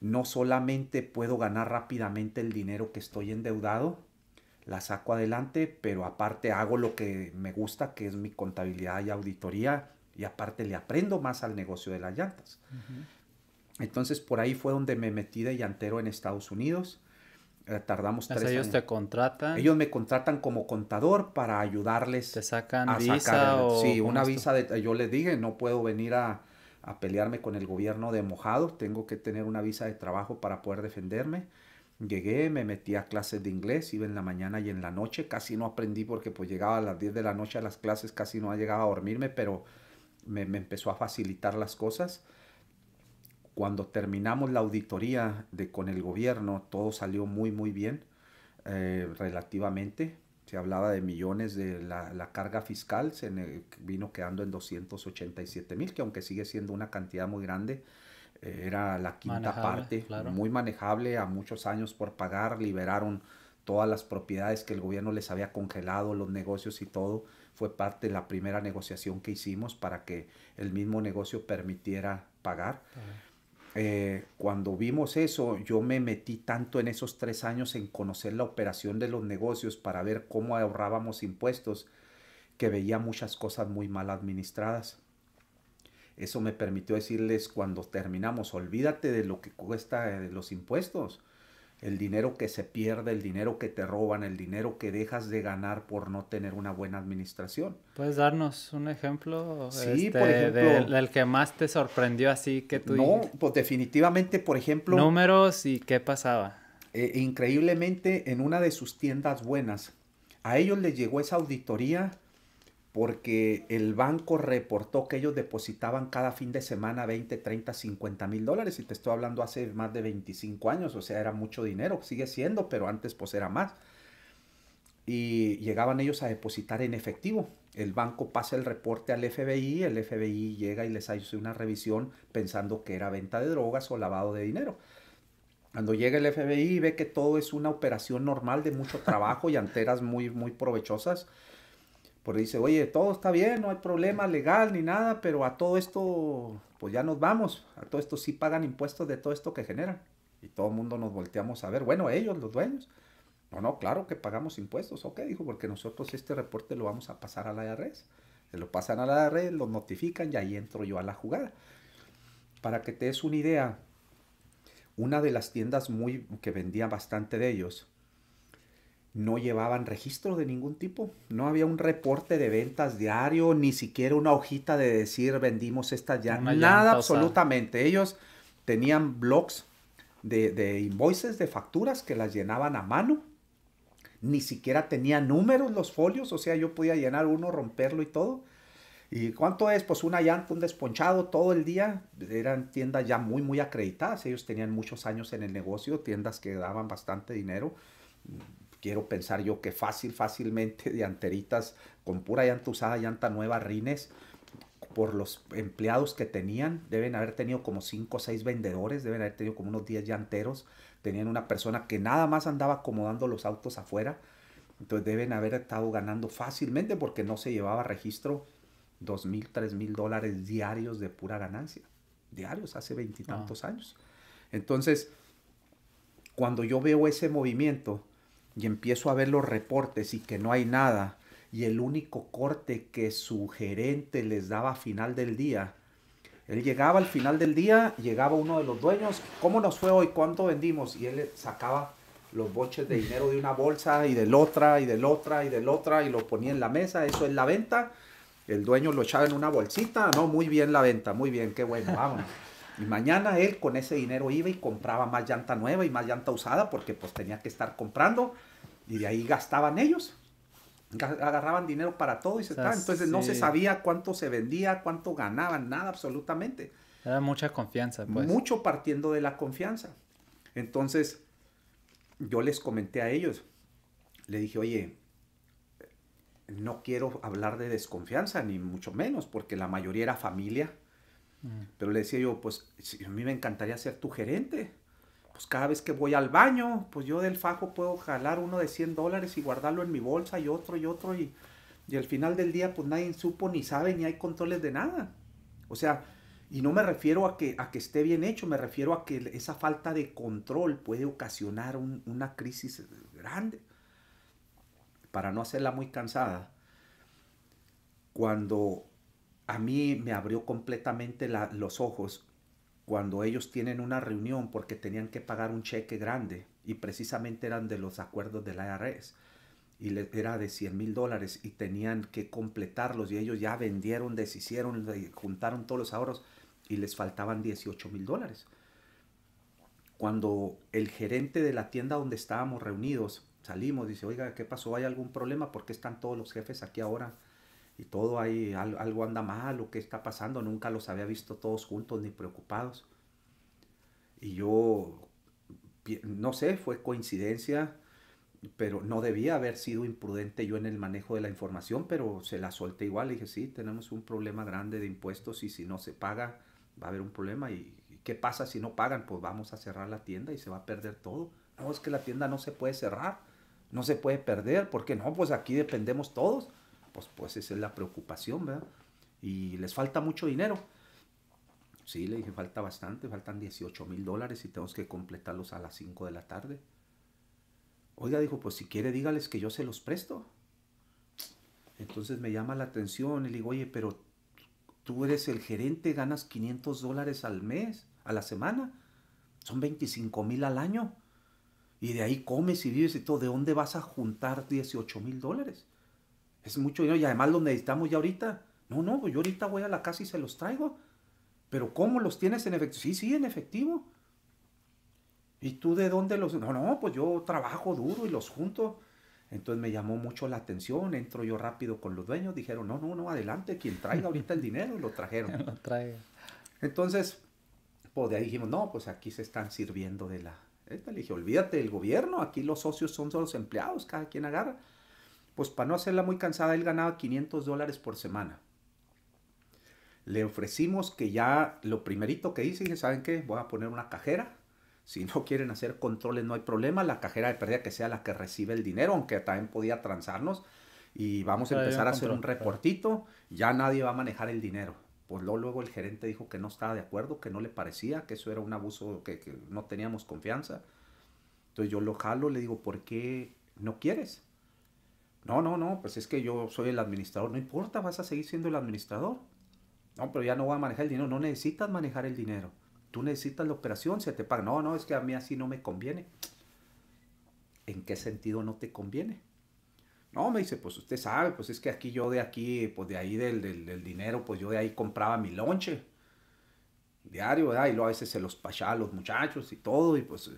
No solamente puedo ganar rápidamente el dinero que estoy endeudado, la saco adelante, pero aparte hago lo que me gusta, que es mi contabilidad y auditoría, y aparte le aprendo más al negocio de las llantas. Entonces por ahí fue donde me metí de llantero en Estados Unidos. Eh, tardamos Entonces tres ellos te contratan. Ellos me contratan como contador para ayudarles. Te sacan una visa sí, una visa de, yo les dije, no puedo venir a, pelearme con el gobierno de mojado, tengo que tener una visa de trabajo para poder defenderme. Llegué, me metí a clases de inglés, iba en la mañana y en la noche, casi no aprendí porque pues llegaba a las 10 de la noche a las clases, casi no llegaba a dormirme, pero me empezó a facilitar las cosas cuando terminamos la auditoría de, con el gobierno, todo salió muy, muy bien, eh, relativamente. Se hablaba de millones de la, carga fiscal, se vino quedando en 287 mil, que aunque sigue siendo una cantidad muy grande, eh, era la quinta parte, muy manejable, a muchos años por pagar, liberaron todas las propiedades que el gobierno les había congelado, los negocios y todo, fue parte de la primera negociación que hicimos para que el mismo negocio permitiera pagar. Eh, cuando vimos eso, yo me metí tanto en esos tres años en conocer la operación de los negocios para ver cómo ahorrábamos impuestos, que veía muchas cosas muy mal administradas. Eso me permitió decirles cuando terminamos, olvídate de lo que cuesta eh, los impuestos el dinero que se pierde, el dinero que te roban, el dinero que dejas de ganar por no tener una buena administración. ¿Puedes darnos un ejemplo? Sí, por este, ejemplo. Del, que más te sorprendió así que tú... No, pues definitivamente, por ejemplo... Números y qué pasaba. E, increíblemente, en una de sus tiendas buenas, a ellos les llegó esa auditoría porque el banco reportó que ellos depositaban cada fin de semana 20, 30, 50 mil dólares, y te estoy hablando hace más de 25 años, o sea, era mucho dinero, sigue siendo, pero antes pues era más. Y llegaban ellos a depositar en efectivo. El banco pasa el reporte al FBI, el FBI llega y les hace una revisión pensando que era venta de drogas o lavado de dinero. Cuando llega el FBI ve que todo es una operación normal de mucho trabajo y anteras muy, muy provechosas, porque dice, oye, todo está bien, no hay problema legal ni nada, pero a todo esto, pues ya nos vamos. A todo esto sí pagan impuestos de todo esto que generan. Y todo el mundo nos volteamos a ver, bueno, ellos, los dueños. No, no, claro que pagamos impuestos. Ok, dijo, porque nosotros este reporte lo vamos a pasar a la ARS. Se lo pasan a la red lo notifican y ahí entro yo a la jugada. Para que te des una idea, una de las tiendas muy que vendía bastante de ellos no llevaban registro de ningún tipo. No había un reporte de ventas diario, ni siquiera una hojita de decir vendimos esta ya. Nada absolutamente. Ellos tenían blogs de, de, invoices, de facturas que las llenaban a mano. Ni siquiera tenían números los folios, o sea, yo podía llenar uno, romperlo y todo. ¿Y cuánto es? Pues una llanta, un desponchado todo el día. Eran tiendas ya muy, muy acreditadas. Ellos tenían muchos años en el negocio, tiendas que daban bastante dinero quiero pensar yo que fácil, fácilmente llanteritas con pura llanta usada, llanta nueva, rines, por los empleados que tenían, deben haber tenido como 5 o 6 vendedores, deben haber tenido como unos 10 llanteros, tenían una persona que nada más andaba acomodando los autos afuera, entonces deben haber estado ganando fácilmente porque no se llevaba registro dos mil, tres mil dólares diarios de pura ganancia, diarios hace veintitantos ah. años. Entonces, cuando yo veo ese movimiento, y empiezo a ver los reportes y que no hay nada y el único corte que su gerente les daba a final del día. Él llegaba al final del día, llegaba uno de los dueños, ¿cómo nos fue hoy? ¿Cuánto vendimos? Y él sacaba los boches de dinero de una bolsa y del otra y del otra y del otra y lo ponía en la mesa, eso es la venta. El dueño lo echaba en una bolsita, no, muy bien la venta, muy bien, qué bueno, vamos. Y mañana él con ese dinero iba y compraba más llanta nueva y más llanta usada porque pues tenía que estar comprando y de ahí gastaban ellos. Agarraban dinero para todo y se estaba. Entonces no se sabía cuánto se vendía, cuánto ganaban, nada absolutamente. Era mucha confianza, pues. Mucho partiendo de la confianza. Entonces yo les comenté a ellos, le dije, oye, no quiero hablar de desconfianza, ni mucho menos, porque la mayoría era familia, pero le decía yo, pues a mí me encantaría ser tu gerente. Pues cada vez que voy al baño, pues yo del fajo puedo jalar uno de 100 dólares y guardarlo en mi bolsa y otro y otro. Y, y al final del día, pues nadie supo ni sabe ni hay controles de nada. O sea, y no me refiero a que, a que esté bien hecho, me refiero a que esa falta de control puede ocasionar una crisis grande. Para no hacerla muy cansada, cuando a mí me abrió completamente los ojos cuando ellos tienen una reunión porque tenían que pagar un cheque grande y precisamente eran de los acuerdos de la ARS y era de 100 mil dólares y tenían que completarlos y ellos ya vendieron, deshicieron, juntaron todos los ahorros y les faltaban 18 mil dólares. Cuando el gerente de la tienda donde estábamos reunidos salimos, dice, oiga, ¿qué pasó? ¿Hay algún problema? ¿Por qué están todos los jefes aquí ahora y todo ahí, algo anda mal o qué está pasando, nunca los había visto todos juntos ni preocupados. Y yo, no sé, fue coincidencia, pero no debía haber sido imprudente yo en el manejo de la información, pero se la solté igual. y dije, sí, tenemos un problema grande de impuestos y si no se paga, va a haber un problema. ¿Y qué pasa si no pagan? Pues vamos a cerrar la tienda y se va a perder todo. No, es que la tienda no se puede cerrar, no se puede perder, porque no, pues aquí dependemos todos pues, pues esa es la preocupación, ¿verdad? Y les falta mucho dinero. Sí, le dije, falta bastante, faltan 18 mil dólares y tenemos que completarlos a las 5 de la tarde. Oiga, dijo, pues si quiere dígales que yo se los presto. Entonces me llama la atención y le digo, oye, pero tú eres el gerente, ganas 500 dólares al mes, a la semana. Son 25 mil al año. Y de ahí comes y vives y todo. ¿De dónde vas a juntar 18 mil dólares? es mucho dinero y además lo necesitamos ya ahorita. No, no, yo ahorita voy a la casa y se los traigo. Pero ¿cómo los tienes en efectivo? Sí, sí, en efectivo. ¿Y tú de dónde los.? No, no, pues yo trabajo duro y los junto. Entonces me llamó mucho la atención, entro yo rápido con los dueños, dijeron, no, no, no, adelante, quien traiga ahorita el dinero, lo trajeron. lo Entonces, pues de ahí dijimos, no, pues aquí se están sirviendo de la... Esta. Le dije, olvídate del gobierno, aquí los socios son los empleados, cada quien agarra pues para no hacerla muy cansada, él ganaba 500 dólares por semana. Le ofrecimos que ya lo primerito que hice, dije, ¿saben qué? Voy a poner una cajera. Si no quieren hacer controles, no hay problema. La cajera de pérdida que sea la que recibe el dinero, aunque también podía transarnos. Y vamos a empezar a hacer un reportito. Ya nadie va a manejar el dinero pues luego, luego, el gerente dijo que no estaba de acuerdo, que no le parecía, que eso era un abuso, que, que, no teníamos confianza. Entonces yo lo jalo, le digo, ¿por qué no quieres? No, no, no, pues es que yo soy el administrador. No importa, vas a seguir siendo el administrador. No, pero ya no voy a manejar el dinero. No necesitas manejar el dinero. Tú necesitas la operación, se te paga. No, no, es que a mí así no me conviene. ¿En qué sentido no te conviene? No, me dice, pues usted sabe, pues es que aquí yo de aquí, pues de ahí del, dinero, pues yo de ahí compraba mi lonche diario, ¿verdad? Y luego a veces se los pasaba a los muchachos y todo, y pues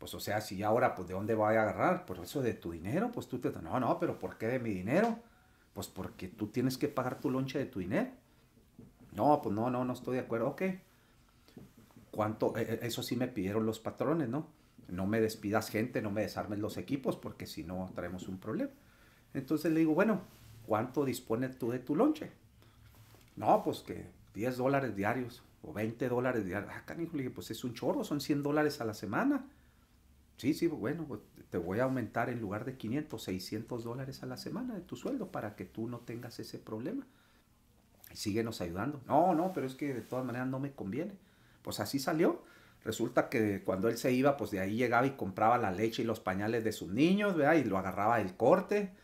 pues o sea, si ahora, pues de dónde voy a agarrar, pues eso de tu dinero, pues tú te... No, no, pero ¿por qué de mi dinero? Pues porque tú tienes que pagar tu lonche de tu dinero. No, pues no, no, no estoy de acuerdo. Ok. ¿Cuánto? E, e, eso sí me pidieron los patrones, ¿no? No me despidas gente, no me desarmes los equipos, porque si no traemos un problema. Entonces le digo, bueno, ¿cuánto dispones tú de tu lonche? No, pues que 10 dólares diarios o 20 dólares diarios. Ah, canijo, le dije, pues es un chorro, son 100 dólares a la semana sí, sí, bueno, pues, te voy a aumentar en lugar de 500, 600 dólares a la semana de tu sueldo para que tú no tengas ese problema. Síguenos ayudando. No, no, pero es que de todas maneras no me conviene. Pues así salió. Resulta que cuando él se iba, pues de ahí llegaba y compraba la leche y los pañales de sus niños, ¿verdad? Y lo agarraba el corte.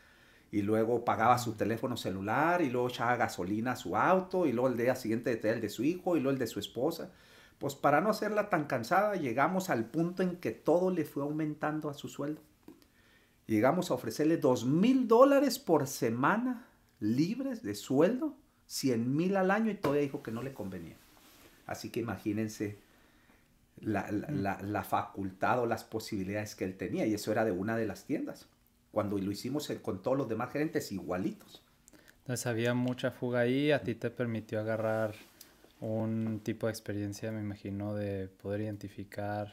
Y luego pagaba su teléfono celular y luego echaba gasolina a su auto y luego el día siguiente el de su hijo y luego el de su esposa pues para no hacerla tan cansada, llegamos al punto en que todo le fue aumentando a su sueldo. Llegamos a ofrecerle dos mil dólares por semana libres de sueldo, 100 mil al año y todavía dijo que no le convenía. Así que imagínense la, la, facultad o las posibilidades que él tenía y eso era de una de las tiendas. Cuando lo hicimos eh, con todos los demás gerentes igualitos. Entonces había mucha fuga ahí, a ti te permitió agarrar un tipo de experiencia, me imagino, de poder identificar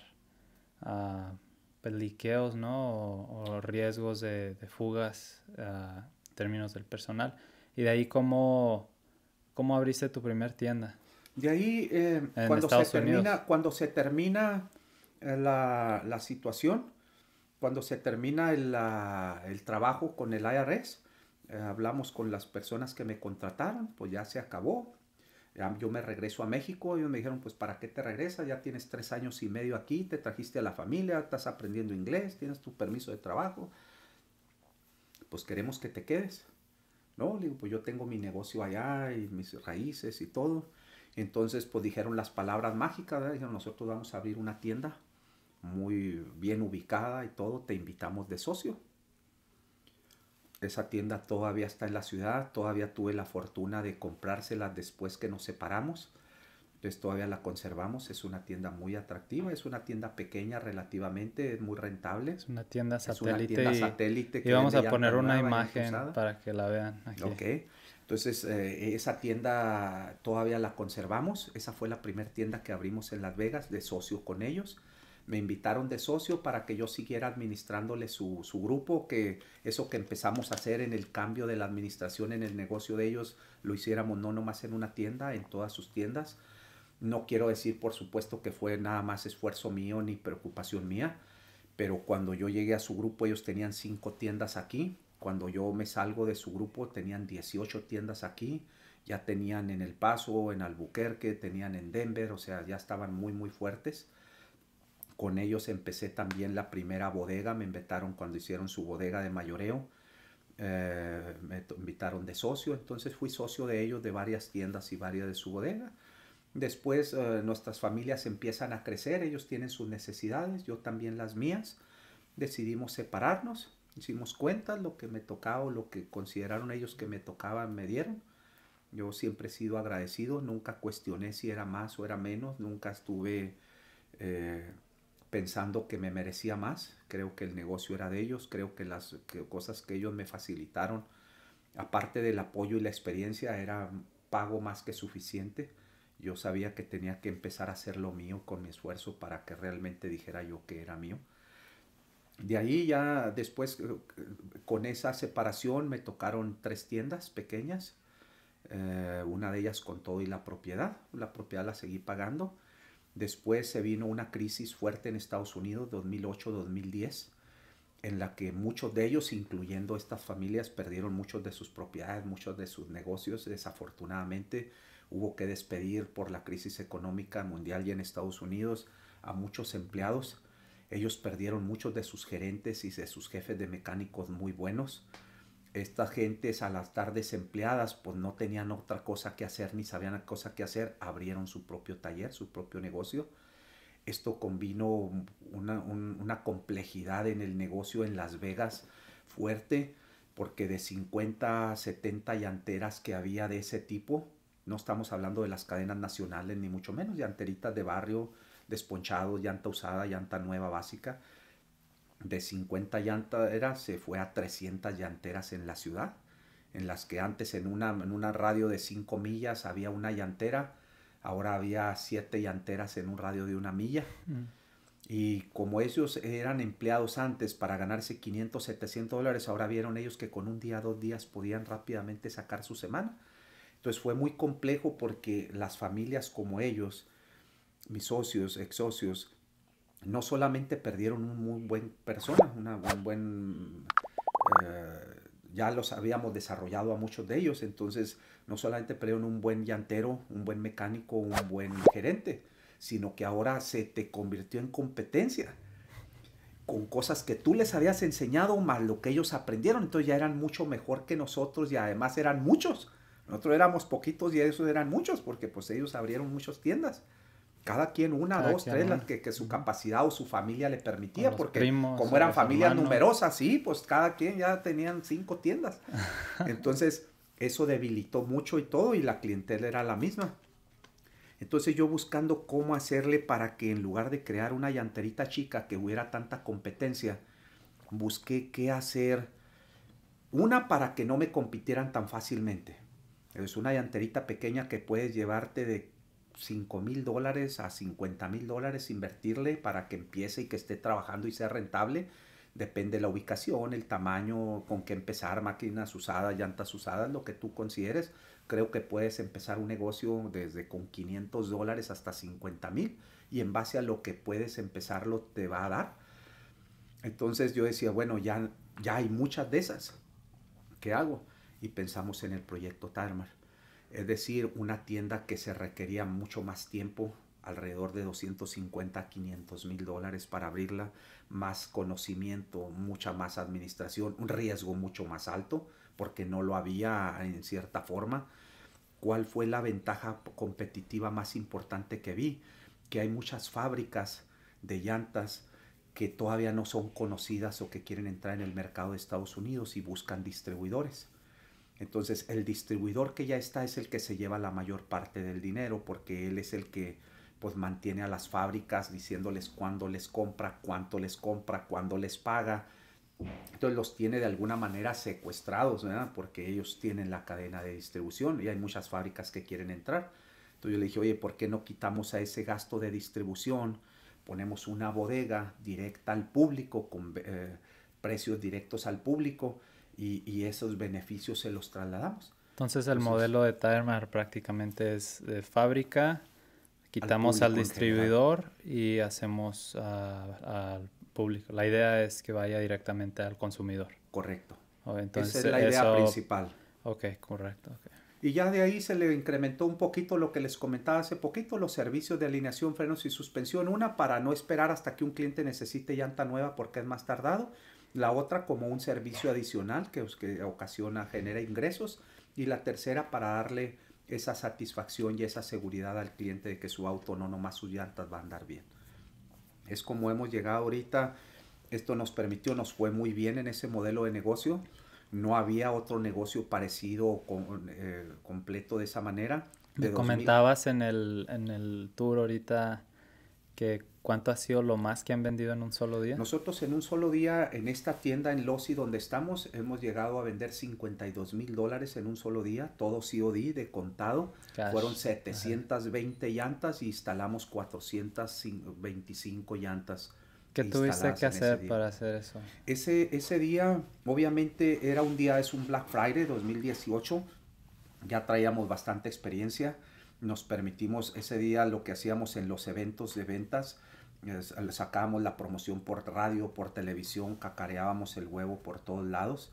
ah, peliqueos pues, ¿no? O, riesgos de, fugas ah, en términos del personal. Y de ahí, ¿cómo, cómo abriste tu primer tienda? De ahí, eh, cuando, se termina, cuando se termina eh, la, situación, cuando se termina el, trabajo con el IRS, eh, hablamos con las personas que me contrataron, pues ya se acabó yo me regreso a México, y me dijeron, pues ¿para qué te regresas? Ya tienes tres años y medio aquí, te trajiste a la familia, estás aprendiendo inglés, tienes tu permiso de trabajo, pues queremos que te quedes. No, digo, pues yo tengo mi negocio allá y mis raíces y todo. Entonces, pues dijeron las palabras mágicas, dijeron, nosotros vamos a abrir una tienda muy bien ubicada y todo, te invitamos de socio. Esa tienda todavía está en la ciudad, todavía tuve la fortuna de comprársela después que nos separamos. Entonces todavía la conservamos, es una tienda muy atractiva, es una tienda pequeña relativamente, muy rentable. Es una tienda satélite. y, vamos a poner una imagen para que la vean. Ok, entonces eh, esa tienda todavía la conservamos, esa fue la primera tienda que abrimos en Las Vegas de socio con ellos me invitaron de socio para que yo siguiera administrándole su, su, grupo, que eso que empezamos a hacer en el cambio de la administración en el negocio de ellos, lo hiciéramos no nomás en una tienda, en todas sus tiendas. No quiero decir, por supuesto, que fue nada más esfuerzo mío ni preocupación mía, pero cuando yo llegué a su grupo ellos tenían cinco tiendas aquí, cuando yo me salgo de su grupo tenían 18 tiendas aquí, ya tenían en El Paso, en Albuquerque, tenían en Denver, o sea, ya estaban muy, muy fuertes. Con ellos empecé también la primera bodega, me invitaron cuando hicieron su bodega de mayoreo, eh, me invitaron de socio, entonces fui socio de ellos de varias tiendas y varias de su bodega. Después eh, nuestras familias empiezan a crecer, ellos tienen sus necesidades, yo también las mías. Decidimos separarnos, hicimos cuentas, lo que me tocaba o lo que consideraron ellos que me tocaba me dieron. Yo siempre he sido agradecido, nunca cuestioné si era más o era menos, nunca estuve eh, pensando que me merecía más. Creo que el negocio era de ellos, creo que las cosas que ellos me facilitaron, aparte del apoyo y la experiencia, era pago más que suficiente. Yo sabía que tenía que empezar a hacer lo mío con mi esfuerzo para que realmente dijera yo que era mío. De ahí ya después, eh, con esa separación, me tocaron tres tiendas pequeñas, eh, una de ellas con todo y la propiedad. La propiedad la seguí pagando Después se vino una crisis fuerte en Estados Unidos, 2008-2010, en la que muchos de ellos, incluyendo estas familias, perdieron muchos de sus propiedades, muchos de sus negocios. Desafortunadamente, hubo que despedir por la crisis económica mundial y en Estados Unidos a muchos empleados. Ellos perdieron muchos de sus gerentes y de sus jefes de mecánicos muy buenos estas gentes las tardes empleadas pues no tenían otra cosa que hacer ni sabían cosa que hacer, abrieron su propio taller, su propio negocio. Esto combinó una, una complejidad en el negocio en Las Vegas fuerte, porque de 50 70 llanteras que había de ese tipo, no estamos hablando de las cadenas nacionales ni mucho menos, llanteritas de barrio, desponchados, llanta usada, llanta nueva básica, de 50 llanteras se fue a 300 llanteras en la ciudad, en las que antes en una, en una radio de 5 millas había una llantera, ahora había 7 llanteras en un radio de una milla. Mm. Y como ellos eran empleados antes para ganarse 500, 700 dólares, ahora vieron ellos que con un día, dos días podían rápidamente sacar su semana. Entonces fue muy complejo porque las familias como ellos, mis socios, ex socios, no solamente perdieron un muy buen persona, una, buen... Eh, ya los habíamos desarrollado a muchos de ellos, entonces no solamente perdieron un buen llantero, un buen mecánico, un buen gerente, sino que ahora se te convirtió en competencia con cosas que tú les habías enseñado más lo que ellos aprendieron, entonces ya eran mucho mejor que nosotros y además eran muchos. Nosotros éramos poquitos y ellos eran muchos porque pues ellos abrieron muchas tiendas cada quien una, dos, tres, las que, su capacidad o su familia le permitía, porque como eran familias numerosas, sí, pues cada quien ya tenían cinco tiendas. Entonces, eso debilitó mucho y todo, y la clientela era la misma. Entonces yo buscando cómo hacerle para que en lugar de crear una llanterita chica que hubiera tanta competencia, busqué qué hacer. Una para que no me compitieran tan fácilmente. Es una llanterita pequeña que puedes llevarte de 5 mil dólares a 50 mil dólares invertirle para que empiece y que esté trabajando y sea rentable. Depende de la ubicación, el tamaño con que empezar, máquinas usadas, llantas usadas, lo que tú consideres. Creo que puedes empezar un negocio desde con 500 dólares hasta 50 mil y en base a lo que puedes empezarlo te va a dar. Entonces yo decía, bueno, ya, ya hay muchas de esas. que hago? Y pensamos en el proyecto Tarmar es decir, una tienda que se requería mucho más tiempo, alrededor de 250 500 mil dólares para abrirla, más conocimiento, mucha más administración, un riesgo mucho más alto, porque no lo había en cierta forma. ¿Cuál fue la ventaja competitiva más importante que vi? Que hay muchas fábricas de llantas que todavía no son conocidas o que quieren entrar en el mercado de Estados Unidos y buscan distribuidores entonces el distribuidor que ya está es el que se lleva la mayor parte del dinero porque él es el que pues, mantiene a las fábricas diciéndoles cuándo les compra, cuánto les compra, cuándo les paga. Entonces los tiene de alguna manera secuestrados, ¿verdad? Porque ellos tienen la cadena de distribución y hay muchas fábricas que quieren entrar. Entonces yo le dije, oye, ¿por qué no quitamos a ese gasto de distribución? Ponemos una bodega directa al público con eh, precios directos al público y, esos beneficios se los trasladamos. Entonces el modelo de Timermar prácticamente es de fábrica, quitamos al, distribuidor y hacemos al público. La idea es que vaya directamente al consumidor. Correcto. entonces, Esa es la idea principal. Ok, correcto. Y ya de ahí se le incrementó un poquito lo que les comentaba hace poquito, los servicios de alineación, frenos y suspensión. Una para no esperar hasta que un cliente necesite llanta nueva porque es más tardado la otra como un servicio adicional que, pues, que ocasiona, genera ingresos, y la tercera para darle esa satisfacción y esa seguridad al cliente de que su auto, no nomás sus llantas, va a andar bien. Es como hemos llegado ahorita, esto nos permitió, nos fue muy bien en ese modelo de negocio, no había otro negocio parecido o con, eh, completo de esa manera. Me comentabas en el, en el tour ahorita que ¿Cuánto ha sido lo más que han vendido en un solo día? Nosotros en un solo día, en esta tienda en Losi donde estamos, hemos llegado a vender 52 mil dólares en un solo día, todo COD de contado. Fueron 720 llantas y instalamos 425 llantas. ¿Qué tuviste que hacer para hacer eso? Ese, ese día, obviamente, era un día, es un Black Friday 2018. Ya traíamos bastante experiencia. Nos permitimos ese día lo que hacíamos en los eventos de ventas sacábamos la promoción por radio, por televisión, cacareábamos el huevo por todos lados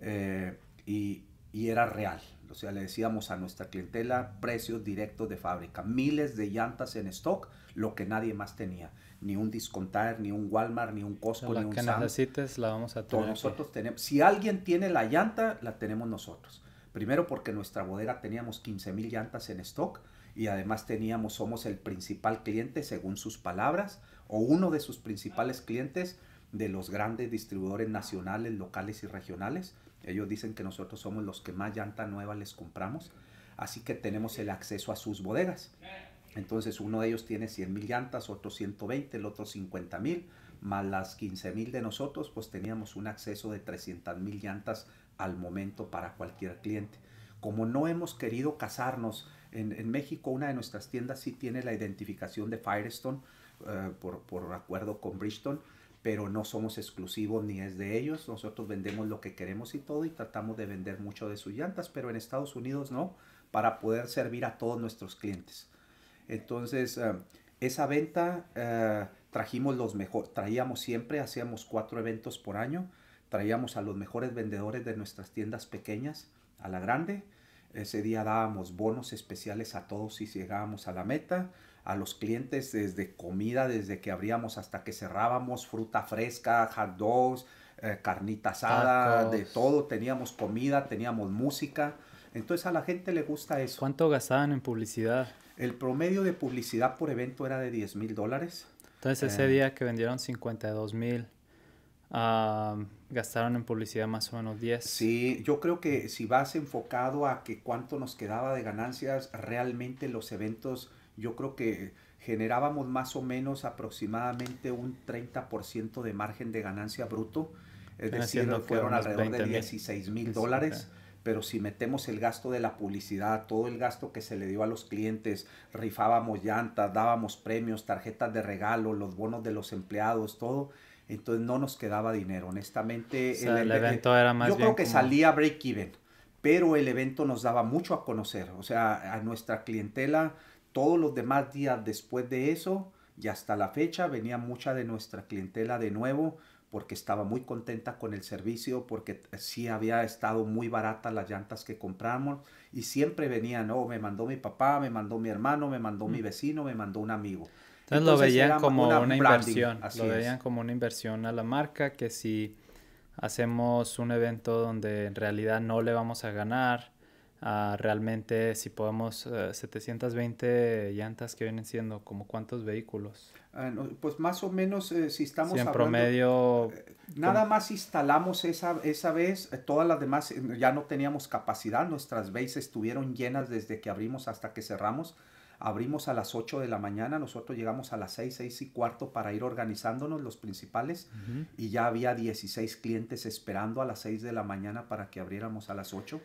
eh, y, era real. O sea, le decíamos a nuestra clientela precios directos de fábrica, miles de llantas en stock, lo que nadie más tenía. Ni un Discontar, ni un Walmart, ni un Costco, ni un que necesites la vamos a tener. Nosotros tenemos, si alguien tiene la llanta, la tenemos nosotros. Primero porque en nuestra bodega teníamos 15 mil llantas en stock y además teníamos, somos el principal cliente, según sus palabras, o uno de sus principales clientes de los grandes distribuidores nacionales, locales y regionales. Ellos dicen que nosotros somos los que más llanta nueva les compramos, así que tenemos el acceso a sus bodegas. Entonces uno de ellos tiene 100 mil llantas, otro 120, el otro 50 mil, más las 15 mil de nosotros, pues teníamos un acceso de 300 mil llantas al momento para cualquier cliente. Como no hemos querido casarnos en, México, una de nuestras tiendas sí tiene la identificación de Firestone eh, por, por, acuerdo con Bridgestone, pero no somos exclusivos ni es de ellos. Nosotros vendemos lo que queremos y todo y tratamos de vender mucho de sus llantas, pero en Estados Unidos no, para poder servir a todos nuestros clientes. Entonces, eh, esa venta eh, trajimos los mejores, traíamos siempre, hacíamos cuatro eventos por año, traíamos a los mejores vendedores de nuestras tiendas pequeñas a la grande ese día dábamos bonos especiales a todos si llegábamos a la meta, a los clientes desde comida, desde que abríamos hasta que cerrábamos, fruta fresca, hot dogs, eh, carnita asada, de todo. Teníamos comida, teníamos música. Entonces a la gente le gusta eso. ¿Cuánto gastaban en publicidad? El promedio de publicidad por evento era de 10 mil dólares. Entonces ese eh, día que vendieron 52 mil. Ah, gastaron en publicidad más o menos 10. Sí, yo creo que si vas enfocado a que cuánto nos quedaba de ganancias, realmente los eventos, yo creo que generábamos más o menos aproximadamente un 30% de margen de ganancia bruto. Es decir, fueron alrededor de 16 mil dólares. pero si metemos el gasto de la publicidad, todo el gasto que se le dio a los clientes, rifábamos llantas, dábamos premios, tarjetas de regalo, los bonos de los empleados, todo, entonces no nos quedaba dinero. Honestamente, el, eh, evento era más... Yo creo que salía break-even, pero el evento nos daba mucho a conocer, o sea, a nuestra clientela, todos los demás días después de eso y hasta la fecha venía mucha de nuestra clientela de nuevo porque estaba muy contenta con el servicio, porque sí había estado muy barata las llantas que compramos y siempre venía, no, me mandó mi papá, me mandó mi hermano, me mandó mi vecino, me mandó un amigo. Entonces, lo veían como una, inversión, lo veían como una inversión a la marca que si hacemos un evento donde en realidad no le vamos a ganar, ah, realmente si podemos 720 eh, llantas que vienen siendo como cuántos vehículos. Ah, pues más o menos eh, si estamos... en hablando, promedio... Eh, nada más instalamos esa, vez, todas las demás ya no teníamos capacidad, nuestras bases estuvieron llenas desde que abrimos hasta que cerramos Abrimos a las 8 de la mañana, nosotros llegamos a las 6, 6 y cuarto para ir organizándonos los principales y ya había 16 clientes esperando a las 6 de la mañana para que abriéramos a las 8.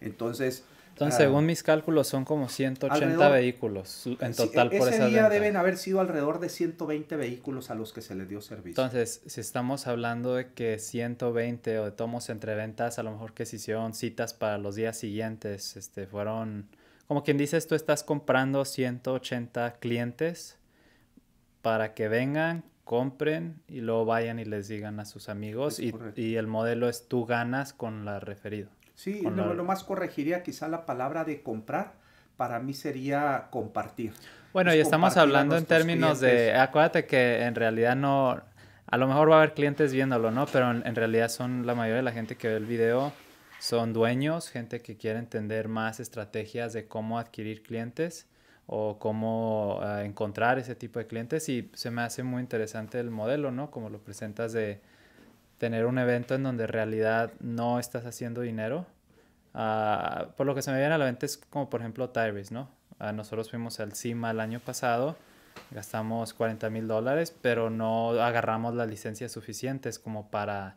Entonces... Entonces, ah, según mis cálculos, son como 180 vehículos en total por ese día deben haber sido alrededor de 120 vehículos a los que se les dio servicio. Entonces, si estamos hablando de que 120 o de tomos entre ventas, a lo mejor que se hicieron citas para los días siguientes, este, fueron como quien dices, tú estás comprando 180 clientes para que vengan, compren y luego vayan y les digan a sus amigos y, el modelo es tú ganas con la referido. Sí, lo, lo, más corregiría quizá la palabra de comprar, para mí sería compartir. Bueno, y estamos hablando en términos de, acuérdate que en realidad no, a lo mejor va a haber clientes viéndolo, ¿no? Pero en realidad son la mayoría de la gente que ve el video son dueños, gente que quiere entender más estrategias de cómo adquirir clientes o cómo eh, encontrar ese tipo de clientes y se me hace muy interesante el modelo, ¿no? Como lo presentas de tener un evento en donde en realidad no estás haciendo dinero. Ah, por lo que se me viene a la mente es como por ejemplo Tyrus, ¿no? Ah, nosotros fuimos al CIMA el año pasado, gastamos 40 mil dólares, pero no agarramos las licencias suficientes como para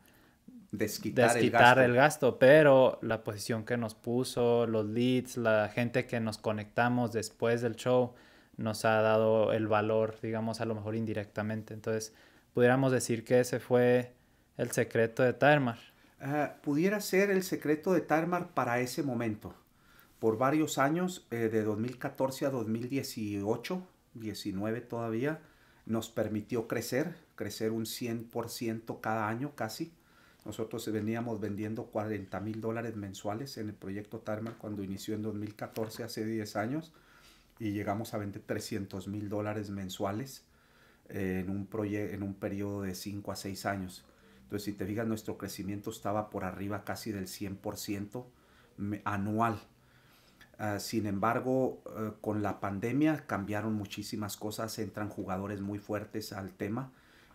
desquitar, el, gasto. pero la posición que nos puso, los leads, la gente que nos conectamos después del show, nos ha dado el valor, digamos, a lo mejor indirectamente. Entonces, pudiéramos decir que ese fue el secreto de Tarmar. Ah, pudiera ser el secreto de Tarmar para ese momento. Por varios años, eh, de 2014 a 2018, 19 todavía, nos permitió crecer, crecer un 100% cada año casi nosotros veníamos vendiendo 40 mil dólares mensuales en el proyecto Tarmac cuando inició en 2014, hace 10 años, y llegamos a vender 300 mil dólares mensuales en un, en un periodo de 5 a 6 años. Entonces, si te fijas, nuestro crecimiento estaba por arriba casi del 100% anual. Ah, sin embargo, eh, con la pandemia cambiaron muchísimas cosas, entran jugadores muy fuertes al tema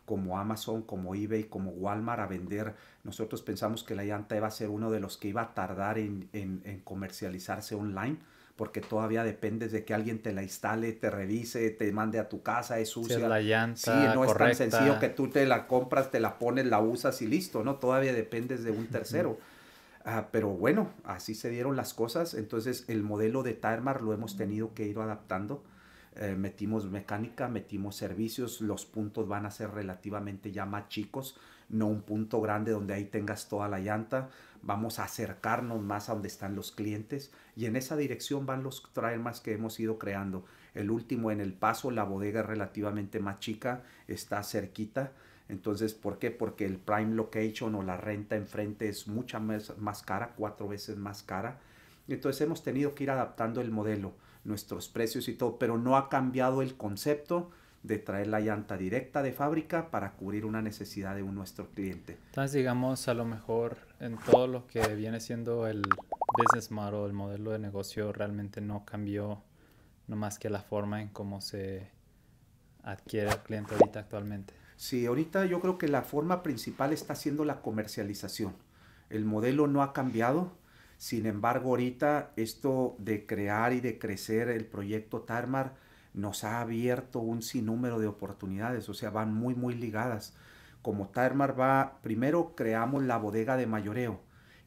como Amazon, como eBay, como Walmart a vender. Nosotros pensamos que la llanta iba a ser uno de los que iba a tardar en, comercializarse online porque todavía dependes de que alguien te la instale, te revise, te mande a tu casa, es sucia. la llanta sí, no es tan sencillo que tú te la compras, te la pones, la usas y listo, ¿no? Todavía dependes de un tercero. Ah, pero bueno, así se dieron las cosas. Entonces, el modelo de Tarmar lo hemos tenido que ir adaptando. Eh, metimos mecánica, metimos servicios, los puntos van a ser relativamente ya más chicos, no un punto grande donde ahí tengas toda la llanta, vamos a acercarnos más a donde están los clientes y en esa dirección van los más que hemos ido creando. El último en El Paso, la bodega es relativamente más chica, está cerquita. Entonces, ¿por qué? Porque el prime location o la renta enfrente es mucha más, más cara, cuatro veces más cara. Entonces hemos tenido que ir adaptando el modelo nuestros precios y todo, pero no ha cambiado el concepto de traer la llanta directa de fábrica para cubrir una necesidad de un, nuestro cliente. Entonces, digamos, a lo mejor en todo lo que viene siendo el business model, el modelo de negocio, realmente no cambió, no más que la forma en cómo se adquiere el cliente ahorita actualmente. Sí, ahorita yo creo que la forma principal está siendo la comercialización. El modelo no ha cambiado sin embargo, ahorita esto de crear y de crecer el proyecto Tarmar nos ha abierto un sinnúmero de oportunidades, o sea, van muy, muy ligadas. Como Tarmar va, primero creamos la bodega de mayoreo,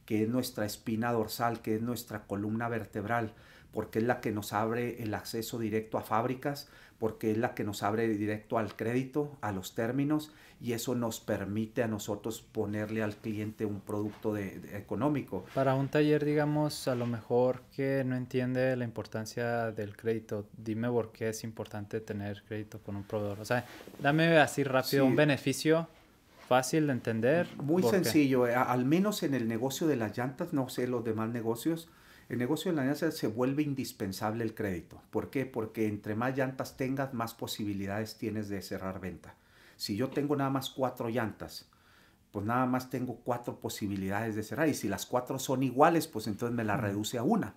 que es nuestra espina dorsal, que es nuestra columna vertebral, porque es la que nos abre el acceso directo a fábricas, porque es la que nos abre directo al crédito, a los términos, y eso nos permite a nosotros ponerle al cliente un producto económico. Para un taller, digamos, a lo mejor que no entiende la importancia del crédito, dime por qué es importante tener crédito con un proveedor. O sea, dame así rápido un beneficio fácil de entender. Muy sencillo, eh, al menos en el negocio de las llantas, no sé los demás negocios, el negocio de la alianza se vuelve indispensable el crédito. ¿Por qué? Porque entre más llantas tengas, más posibilidades tienes de cerrar venta. Si yo tengo nada más cuatro llantas, pues nada más tengo cuatro posibilidades de cerrar. Y si las cuatro son iguales, pues entonces me la reduce a una.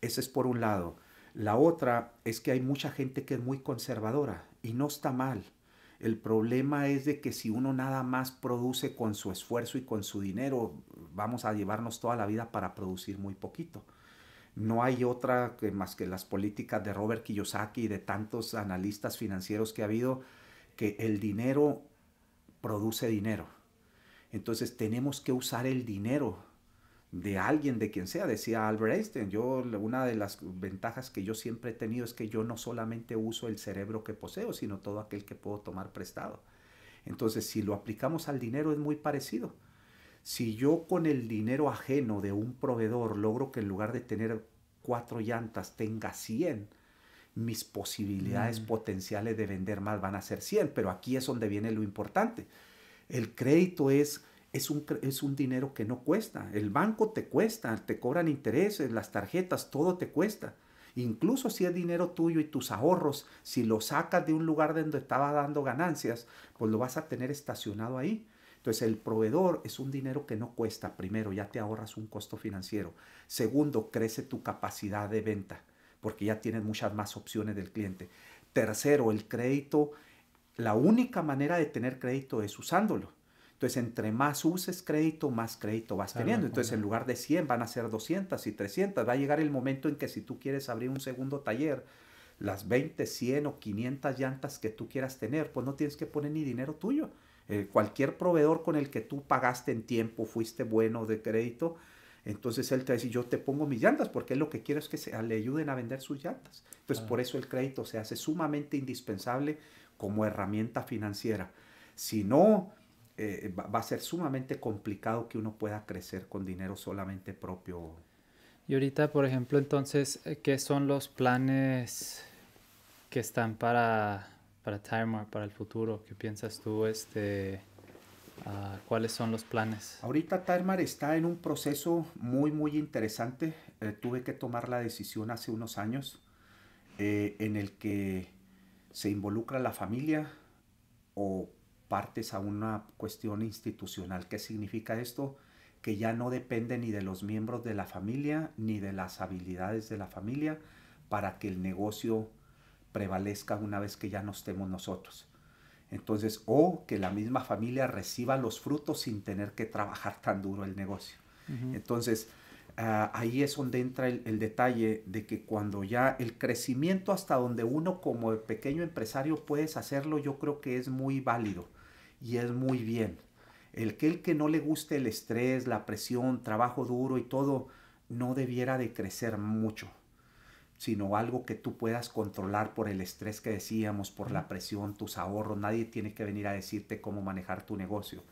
Ese es por un lado. La otra es que hay mucha gente que es muy conservadora y no está mal. El problema es de que si uno nada más produce con su esfuerzo y con su dinero, vamos a llevarnos toda la vida para producir muy poquito. No hay otra más que las políticas de Robert Kiyosaki y de tantos analistas financieros que ha habido, que el dinero produce dinero. Entonces tenemos que usar el dinero de alguien, de quien sea, decía Albert Einstein. Yo, una de las ventajas que yo siempre he tenido es que yo no solamente uso el cerebro que poseo, sino todo aquel que puedo tomar prestado. Entonces, si lo aplicamos al dinero es muy parecido. Si yo con el dinero ajeno de un proveedor logro que en lugar de tener cuatro llantas tenga 100, mis posibilidades mm. potenciales de vender más van a ser 100. Pero aquí es donde viene lo importante. El crédito es, un, es un dinero que no cuesta. El banco te cuesta, te cobran intereses, las tarjetas, todo te cuesta. Incluso si es dinero tuyo y tus ahorros, si lo sacas de un lugar donde estaba dando ganancias, pues lo vas a tener estacionado ahí. Entonces el proveedor es un dinero que no cuesta. Primero, ya te ahorras un costo financiero. Segundo, crece tu capacidad de venta porque ya tienes muchas más opciones del cliente. Tercero, el crédito. La única manera de tener crédito es usándolo. Entonces, entre más uses crédito, más crédito vas teniendo. Entonces, en lugar de 100 van a ser 200 y 300. Va a llegar el momento en que si tú quieres abrir un segundo taller, las 20, 100 o 500 llantas que tú quieras tener, pues no tienes que poner ni dinero tuyo. Eh, cualquier proveedor con el que tú pagaste en tiempo, fuiste bueno de crédito, entonces él te dice, yo te pongo mis llantas, porque él lo que quiere es que le ayuden a vender sus llantas. Entonces por eso el crédito se hace sumamente indispensable como herramienta financiera. Si no, eh, va a ser sumamente complicado que uno pueda crecer con dinero solamente propio. Y ahorita, por ejemplo, entonces, eh, ¿qué son los planes que están para para Timer, para el futuro? ¿Qué piensas tú? Este, ah, ¿Cuáles son los planes? Ahorita Timer está en un proceso muy, muy interesante. Eh, tuve que tomar la decisión hace unos años eh, en el que se involucra la familia o partes a una cuestión institucional. ¿Qué significa esto? Que ya no depende ni de los miembros de la familia ni de las habilidades de la familia para que el negocio prevalezca una vez que ya no estemos nosotros. Entonces, o que la misma familia reciba los frutos sin tener que trabajar tan duro el negocio. Entonces, ah, ahí es donde entra el, detalle de que cuando ya el crecimiento hasta donde uno como pequeño empresario puedes hacerlo, yo creo que es muy válido y es muy bien. El que, el que no le guste el estrés, la presión, trabajo duro y todo, no debiera de crecer mucho sino algo que tú puedas controlar por el estrés que decíamos, por la presión, tus ahorros. Nadie tiene que venir a decirte cómo manejar tu negocio.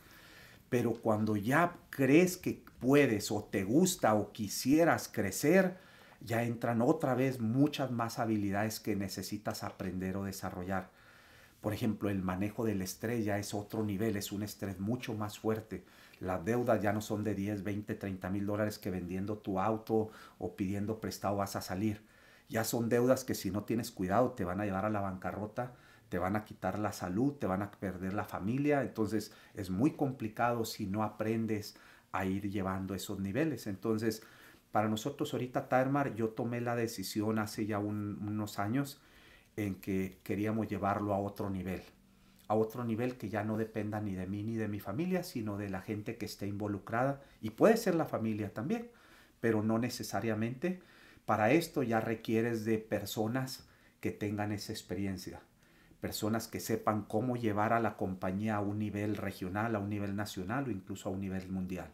Pero cuando ya crees que puedes o te gusta o quisieras crecer, ya entran otra vez muchas más habilidades que necesitas aprender o desarrollar. Por ejemplo, el manejo del estrés ya es otro nivel, es un estrés mucho más fuerte. Las deudas ya no son de 10, 20, 30 mil dólares que vendiendo tu auto o pidiendo prestado vas a salir ya son deudas que si no tienes cuidado te van a llevar a la bancarrota, te van a quitar la salud, te van a perder la familia. Entonces es muy complicado si no aprendes a ir llevando esos niveles. Entonces, para nosotros ahorita, Tarmar, yo tomé la decisión hace ya unos años en que queríamos llevarlo a otro nivel, a otro nivel que ya no dependa ni de mí ni de mi familia, sino de la gente que esté involucrada, y puede ser la familia también, pero no necesariamente para esto ya requieres de personas que tengan esa experiencia, personas que sepan cómo llevar a la compañía a un nivel regional, a un nivel nacional o incluso a un nivel mundial.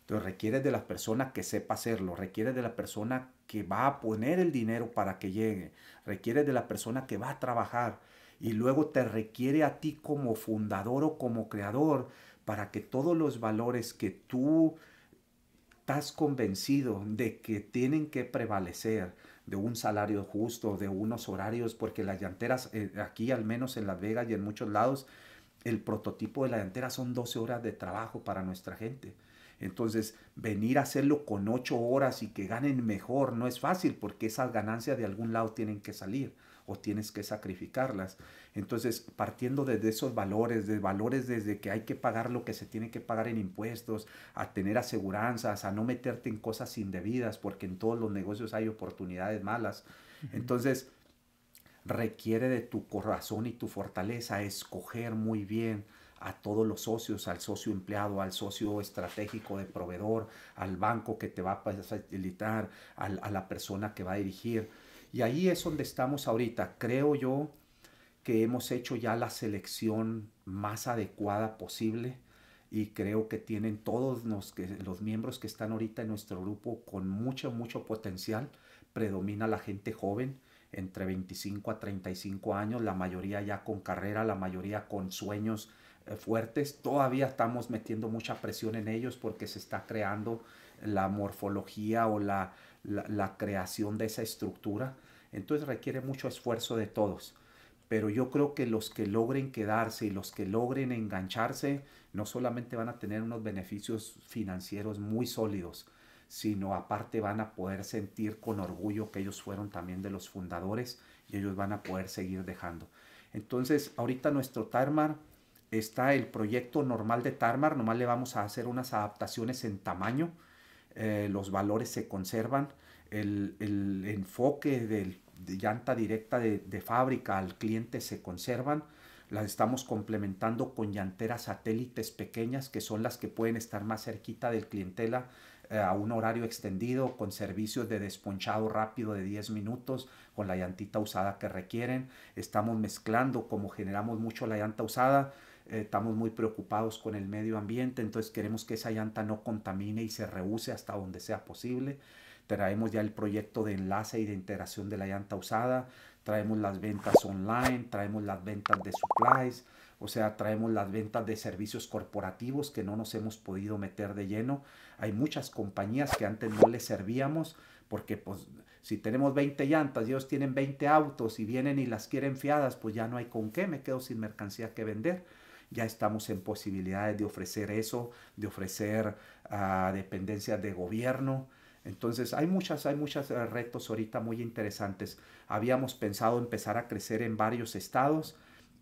Entonces requieres de la persona que sepa hacerlo, requieres de la persona que va a poner el dinero para que llegue, requieres de la persona que va a trabajar y luego te requiere a ti como fundador o como creador para que todos los valores que tú estás convencido de que tienen que prevalecer de un salario justo, de unos horarios, porque las llanteras, eh, aquí al menos en Las Vegas y en muchos lados, el prototipo de la llantera son 12 horas de trabajo para nuestra gente. Entonces, venir a hacerlo con 8 horas y que ganen mejor no es fácil porque esas ganancias de algún lado tienen que salir o tienes que sacrificarlas. Entonces, partiendo desde esos valores, de valores desde que hay que pagar lo que se tiene que pagar en impuestos, a tener aseguranzas, a no meterte en cosas indebidas, porque en todos los negocios hay oportunidades malas. Entonces, requiere de tu corazón y tu fortaleza escoger muy bien a todos los socios, al socio empleado, al socio estratégico de proveedor, al banco que te va a facilitar, a la persona que va a dirigir y ahí es donde estamos ahorita. Creo yo que hemos hecho ya la selección más adecuada posible y creo que tienen todos los, miembros que están ahorita en nuestro grupo con mucho, mucho potencial. Predomina la gente joven, entre 25 a 35 años, la mayoría ya con carrera, la mayoría con sueños eh, fuertes. Todavía estamos metiendo mucha presión en ellos porque se está creando la morfología o la creación de esa estructura entonces requiere mucho esfuerzo de todos. Pero yo creo que los que logren quedarse y los que logren engancharse, no solamente van a tener unos beneficios financieros muy sólidos, sino aparte van a poder sentir con orgullo que ellos fueron también de los fundadores y ellos van a poder seguir dejando. Entonces, ahorita nuestro Tarmar está el proyecto normal de Tarmar, nomás le vamos a hacer unas adaptaciones en tamaño, eh, los valores se conservan, el, enfoque de llanta directa de, fábrica al cliente se conservan, las estamos complementando con llanteras satélites pequeñas que son las que pueden estar más cerquita del clientela eh, a un horario extendido con servicios de desponchado rápido de 10 minutos con la llantita usada que requieren. Estamos mezclando como generamos mucho la llanta usada. Eh, estamos muy preocupados con el medio ambiente, entonces queremos que esa llanta no contamine y se reuse hasta donde sea posible traemos ya el proyecto de enlace y de integración de la llanta usada, traemos las ventas online, traemos las ventas de supplies, o sea, traemos las ventas de servicios corporativos que no nos hemos podido meter de lleno. Hay muchas compañías que antes no les servíamos porque pues si tenemos 20 llantas, ellos tienen 20 autos y vienen y las quieren fiadas, pues ya no hay con qué, me quedo sin mercancía que vender. Ya estamos en posibilidades de ofrecer eso, de ofrecer a ah, dependencias de gobierno, entonces hay muchas, hay muchos eh, retos ahorita muy interesantes. Habíamos pensado empezar a crecer en varios estados.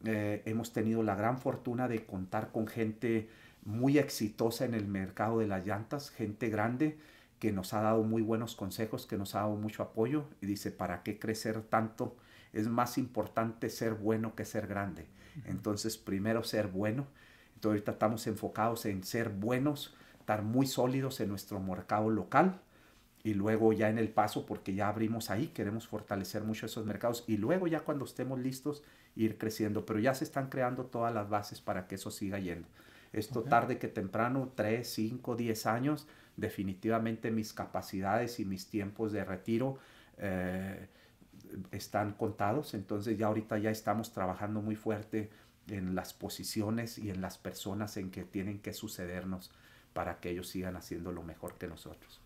Eh, hemos tenido la gran fortuna de contar con gente muy exitosa en el mercado de las llantas, gente grande que nos ha dado muy buenos consejos, que nos ha dado mucho apoyo y dice, ¿para qué crecer tanto? Es más importante ser bueno que ser grande. Entonces, primero ser bueno. Entonces, ahorita estamos enfocados en ser buenos, estar muy sólidos en nuestro mercado local y luego ya en el paso, porque ya abrimos ahí, queremos fortalecer mucho esos mercados y luego ya cuando estemos listos ir creciendo, pero ya se están creando todas las bases para que eso siga yendo. Esto tarde que temprano, 3, 5, 10 años, definitivamente mis capacidades y mis tiempos de retiro eh, están contados, entonces ya ahorita ya estamos trabajando muy fuerte en las posiciones y en las personas en que tienen que sucedernos para que ellos sigan haciendo lo mejor que nosotros.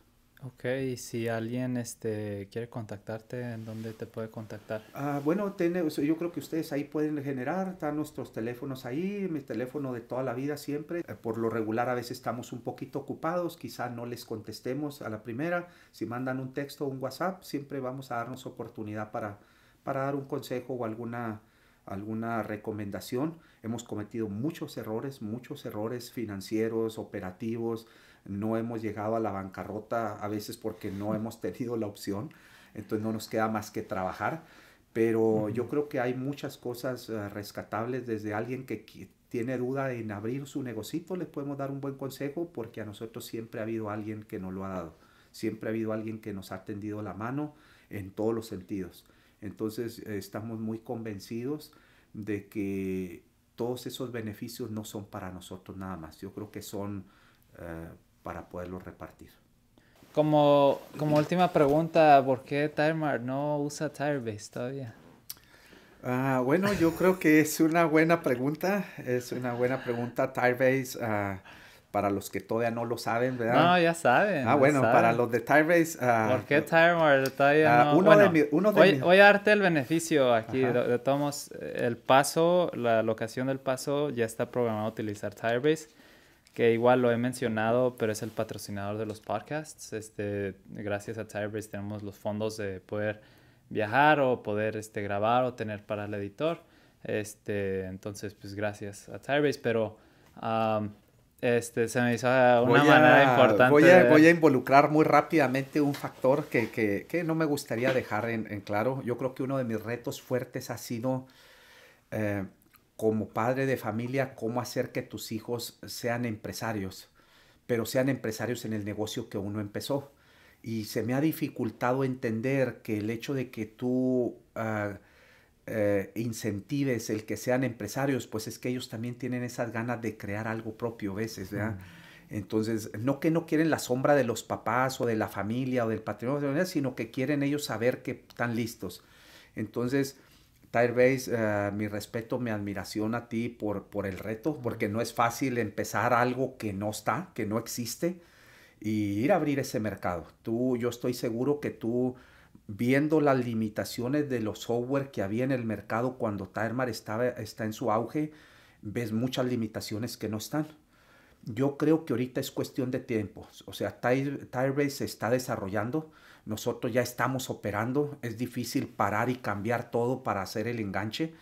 Ok, y si alguien este, quiere contactarte, ¿en dónde te puede contactar? Ah, bueno, yo creo que ustedes ahí pueden generar, están nuestros teléfonos ahí, mi teléfono de toda la vida siempre. Eh, por lo regular a veces estamos un poquito ocupados, quizá no les contestemos a la primera. Si mandan un texto o un WhatsApp, siempre vamos a darnos oportunidad para, para dar un consejo o alguna, alguna recomendación. Hemos cometido muchos errores, muchos errores financieros, operativos, no hemos llegado a la bancarrota a veces porque no hemos tenido la opción, entonces no nos queda más que trabajar, pero yo creo que hay muchas cosas eh, rescatables desde alguien que tiene duda en abrir su negocito, le podemos dar un buen consejo porque a nosotros siempre ha habido alguien que nos lo ha dado, siempre ha habido alguien que nos ha tendido la mano en todos los sentidos. Entonces eh, estamos muy convencidos de que todos esos beneficios no son para nosotros nada más. Yo creo que son eh, para poderlo repartir. Como, como última pregunta, ¿por qué Timer no usa Tirebase todavía? Ah, bueno, yo creo que es una buena pregunta. Es una buena pregunta. Tirebase, ah, para los que todavía no lo saben, ¿verdad? No, ya saben. Ah, bueno, para los de Tirebase. Ah, ¿Por qué Tirebase todavía no? bueno, voy, a darte el beneficio aquí. De, el paso, la locación del paso ya está programado a utilizar Tirebase que igual lo he mencionado, pero es el patrocinador de los podcasts. Este, gracias a Tirebase tenemos los fondos de poder viajar o poder este, grabar o tener para el editor. Este, entonces, pues gracias a Tirebase, pero este, se me hizo ah, una manera importante. Voy a, involucrar muy rápidamente un factor que, no me gustaría dejar en, claro. Yo creo que uno de mis retos fuertes ha sido... Eh, como padre de familia, cómo hacer que tus hijos sean empresarios, pero sean empresarios en el negocio que uno empezó. Y se me ha dificultado entender que el hecho de que tú ah, eh, incentives el que sean empresarios, pues es que ellos también tienen esas ganas de crear algo propio a veces, Entonces, no que no quieren la sombra de los papás o de la familia o del patrimonio, sino que quieren ellos saber que están listos. Entonces, Tirebase, eh, mi respeto, mi admiración a ti por, por el reto, porque no es fácil empezar algo que no está, que no existe, y ir a abrir ese mercado. Tú, yo estoy seguro que tú, viendo las limitaciones de los software que había en el mercado cuando Tiremar estaba, está en su auge, ves muchas limitaciones que no están. Yo creo que ahorita es cuestión de tiempo. O sea, Tirebase se está desarrollando nosotros ya estamos operando, es difícil parar y cambiar todo para hacer el enganche.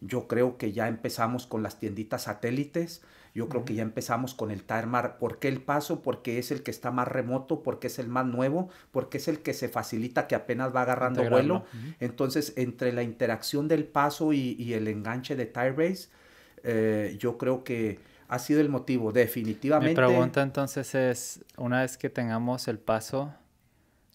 Yo creo que ya empezamos con las tienditas satélites, yo creo que ya empezamos con el Tarmar. ¿Por qué el paso? Porque es el que está más remoto, porque es el más nuevo, porque es el que se facilita, que apenas va agarrando vuelo. Entonces, entre la interacción del paso y, el enganche de Tirebase, eh, yo creo que ha sido el motivo, definitivamente. Mi pregunta entonces es, una vez que tengamos el paso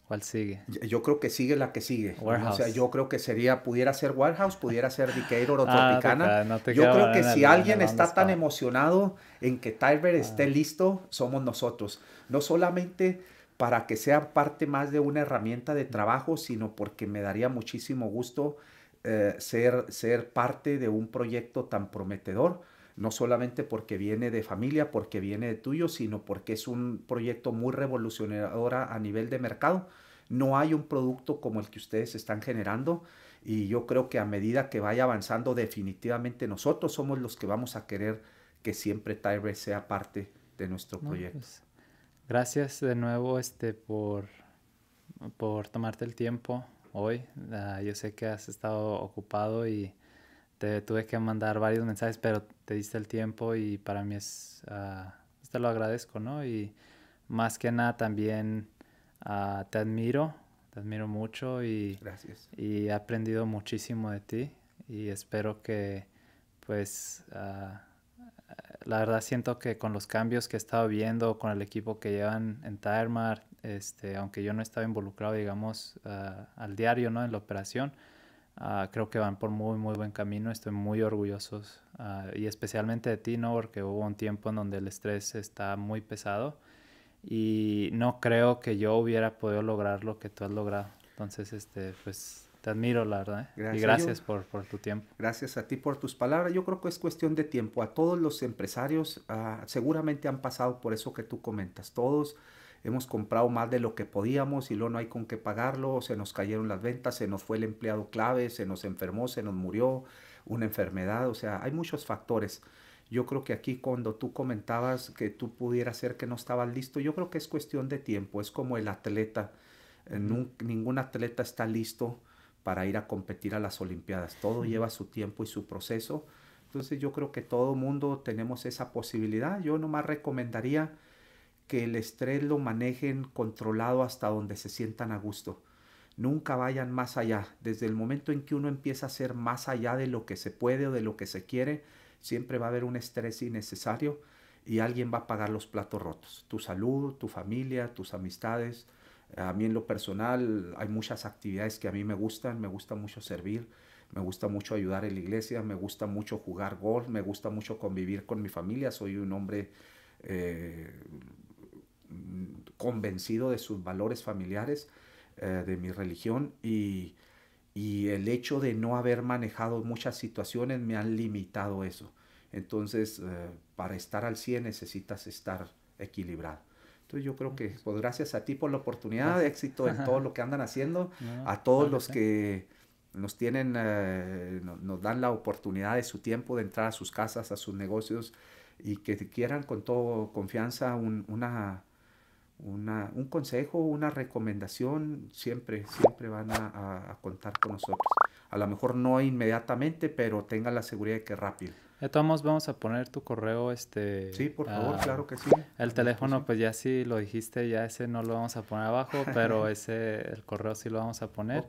¿Cuál sigue? Yo creo que sigue la que sigue. O sea, yo creo que sería, pudiera ser Warehouse, pudiera ser Decatur o ah, Tropicana. yo creo que si alguien está tan emocionado en que Tyler ah. esté listo, somos nosotros. No solamente para que sea parte más de una herramienta de trabajo, sino porque me daría muchísimo gusto eh, ser, ser parte de un proyecto tan prometedor no solamente porque viene de familia, porque viene de tuyo, sino porque es un proyecto muy revolucionador a nivel de mercado. No hay un producto como el que ustedes están generando y yo creo que a medida que vaya avanzando definitivamente nosotros somos los que vamos a querer que siempre Tyre sea parte de nuestro proyecto. Pues, gracias de nuevo este, por, por tomarte el tiempo hoy. Ah, yo sé que has estado ocupado y te tuve que mandar varios mensajes, pero te diste el tiempo y para mí es, ah, pues te lo agradezco, ¿no? Y más que nada también ah, te admiro, te admiro mucho y, y he aprendido muchísimo de ti y espero que pues ah, la verdad siento que con los cambios que he estado viendo, con el equipo que llevan en Tiremart, este, aunque yo no estaba involucrado, digamos, al diario, ¿no? En la operación, Ah, creo que van por muy, muy buen camino. Estoy muy orgulloso ah, y especialmente de ti, ¿no? Porque hubo un tiempo en donde el estrés está muy pesado y no creo que yo hubiera podido lograr lo que tú has logrado. Entonces, este, pues te admiro, la verdad. ¿eh? y gracias por, tu tiempo. Gracias a ti por tus palabras. Yo creo que es cuestión de tiempo. A todos los empresarios ah, seguramente han pasado por eso que tú comentas. Todos hemos comprado más de lo que podíamos y luego no hay con qué pagarlo, se nos cayeron las ventas, se nos fue el empleado clave, se nos enfermó, se nos murió, una enfermedad, o sea, hay muchos factores. Yo creo que aquí cuando tú comentabas que tú pudieras ser que no estabas listo, yo creo que es cuestión de tiempo, es como el atleta, ningún atleta está listo para ir a competir a las Olimpiadas, todo lleva su tiempo y su proceso. Entonces yo creo que todo mundo tenemos esa posibilidad. Yo nomás recomendaría que el estrés lo manejen controlado hasta donde se sientan a gusto. Nunca vayan más allá. Desde el momento en que uno empieza a ser más allá de lo que se puede o de lo que se quiere, siempre va a haber un estrés innecesario y alguien va a pagar los platos rotos. Tu salud, tu familia, tus amistades. A mí en lo personal hay muchas actividades que a mí me gustan. Me gusta mucho servir, me gusta mucho ayudar en la iglesia, me gusta mucho jugar golf, me gusta mucho convivir con mi familia. Soy un hombre... Eh, Mm, convencido de sus valores familiares, eh, de mi religión y, el hecho de no haber manejado muchas situaciones me han limitado eso. Entonces, eh, para estar al 100 necesitas estar equilibrado. Entonces yo creo que pues gracias a ti por la oportunidad, de éxito en todo lo que andan haciendo, a todos los que nos tienen, eh, nos, dan la oportunidad de su tiempo de entrar a sus casas, a sus negocios y que quieran con toda confianza una, una, un consejo, una recomendación, siempre, siempre van a, contar con nosotros. A lo mejor no inmediatamente, pero tengan la seguridad de que rápido. De todos vamos a poner tu correo, este... Sí, por favor, claro que sí. El teléfono, pues ya sí lo dijiste, ya ese no lo vamos a poner abajo, pero ese, el correo sí lo vamos a poner.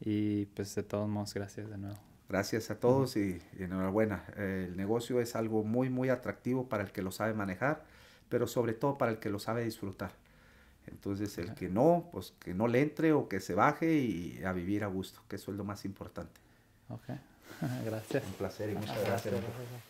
Y pues de todos modos, gracias de nuevo. Gracias a todos y, enhorabuena. Eh, el negocio es algo muy, muy atractivo para el que lo sabe manejar, pero sobre todo para el que lo sabe disfrutar. Entonces, el que no, pues que no le entre o que se baje y a vivir a gusto, que eso es lo más importante. Ok, gracias. Un placer y muchas gracias.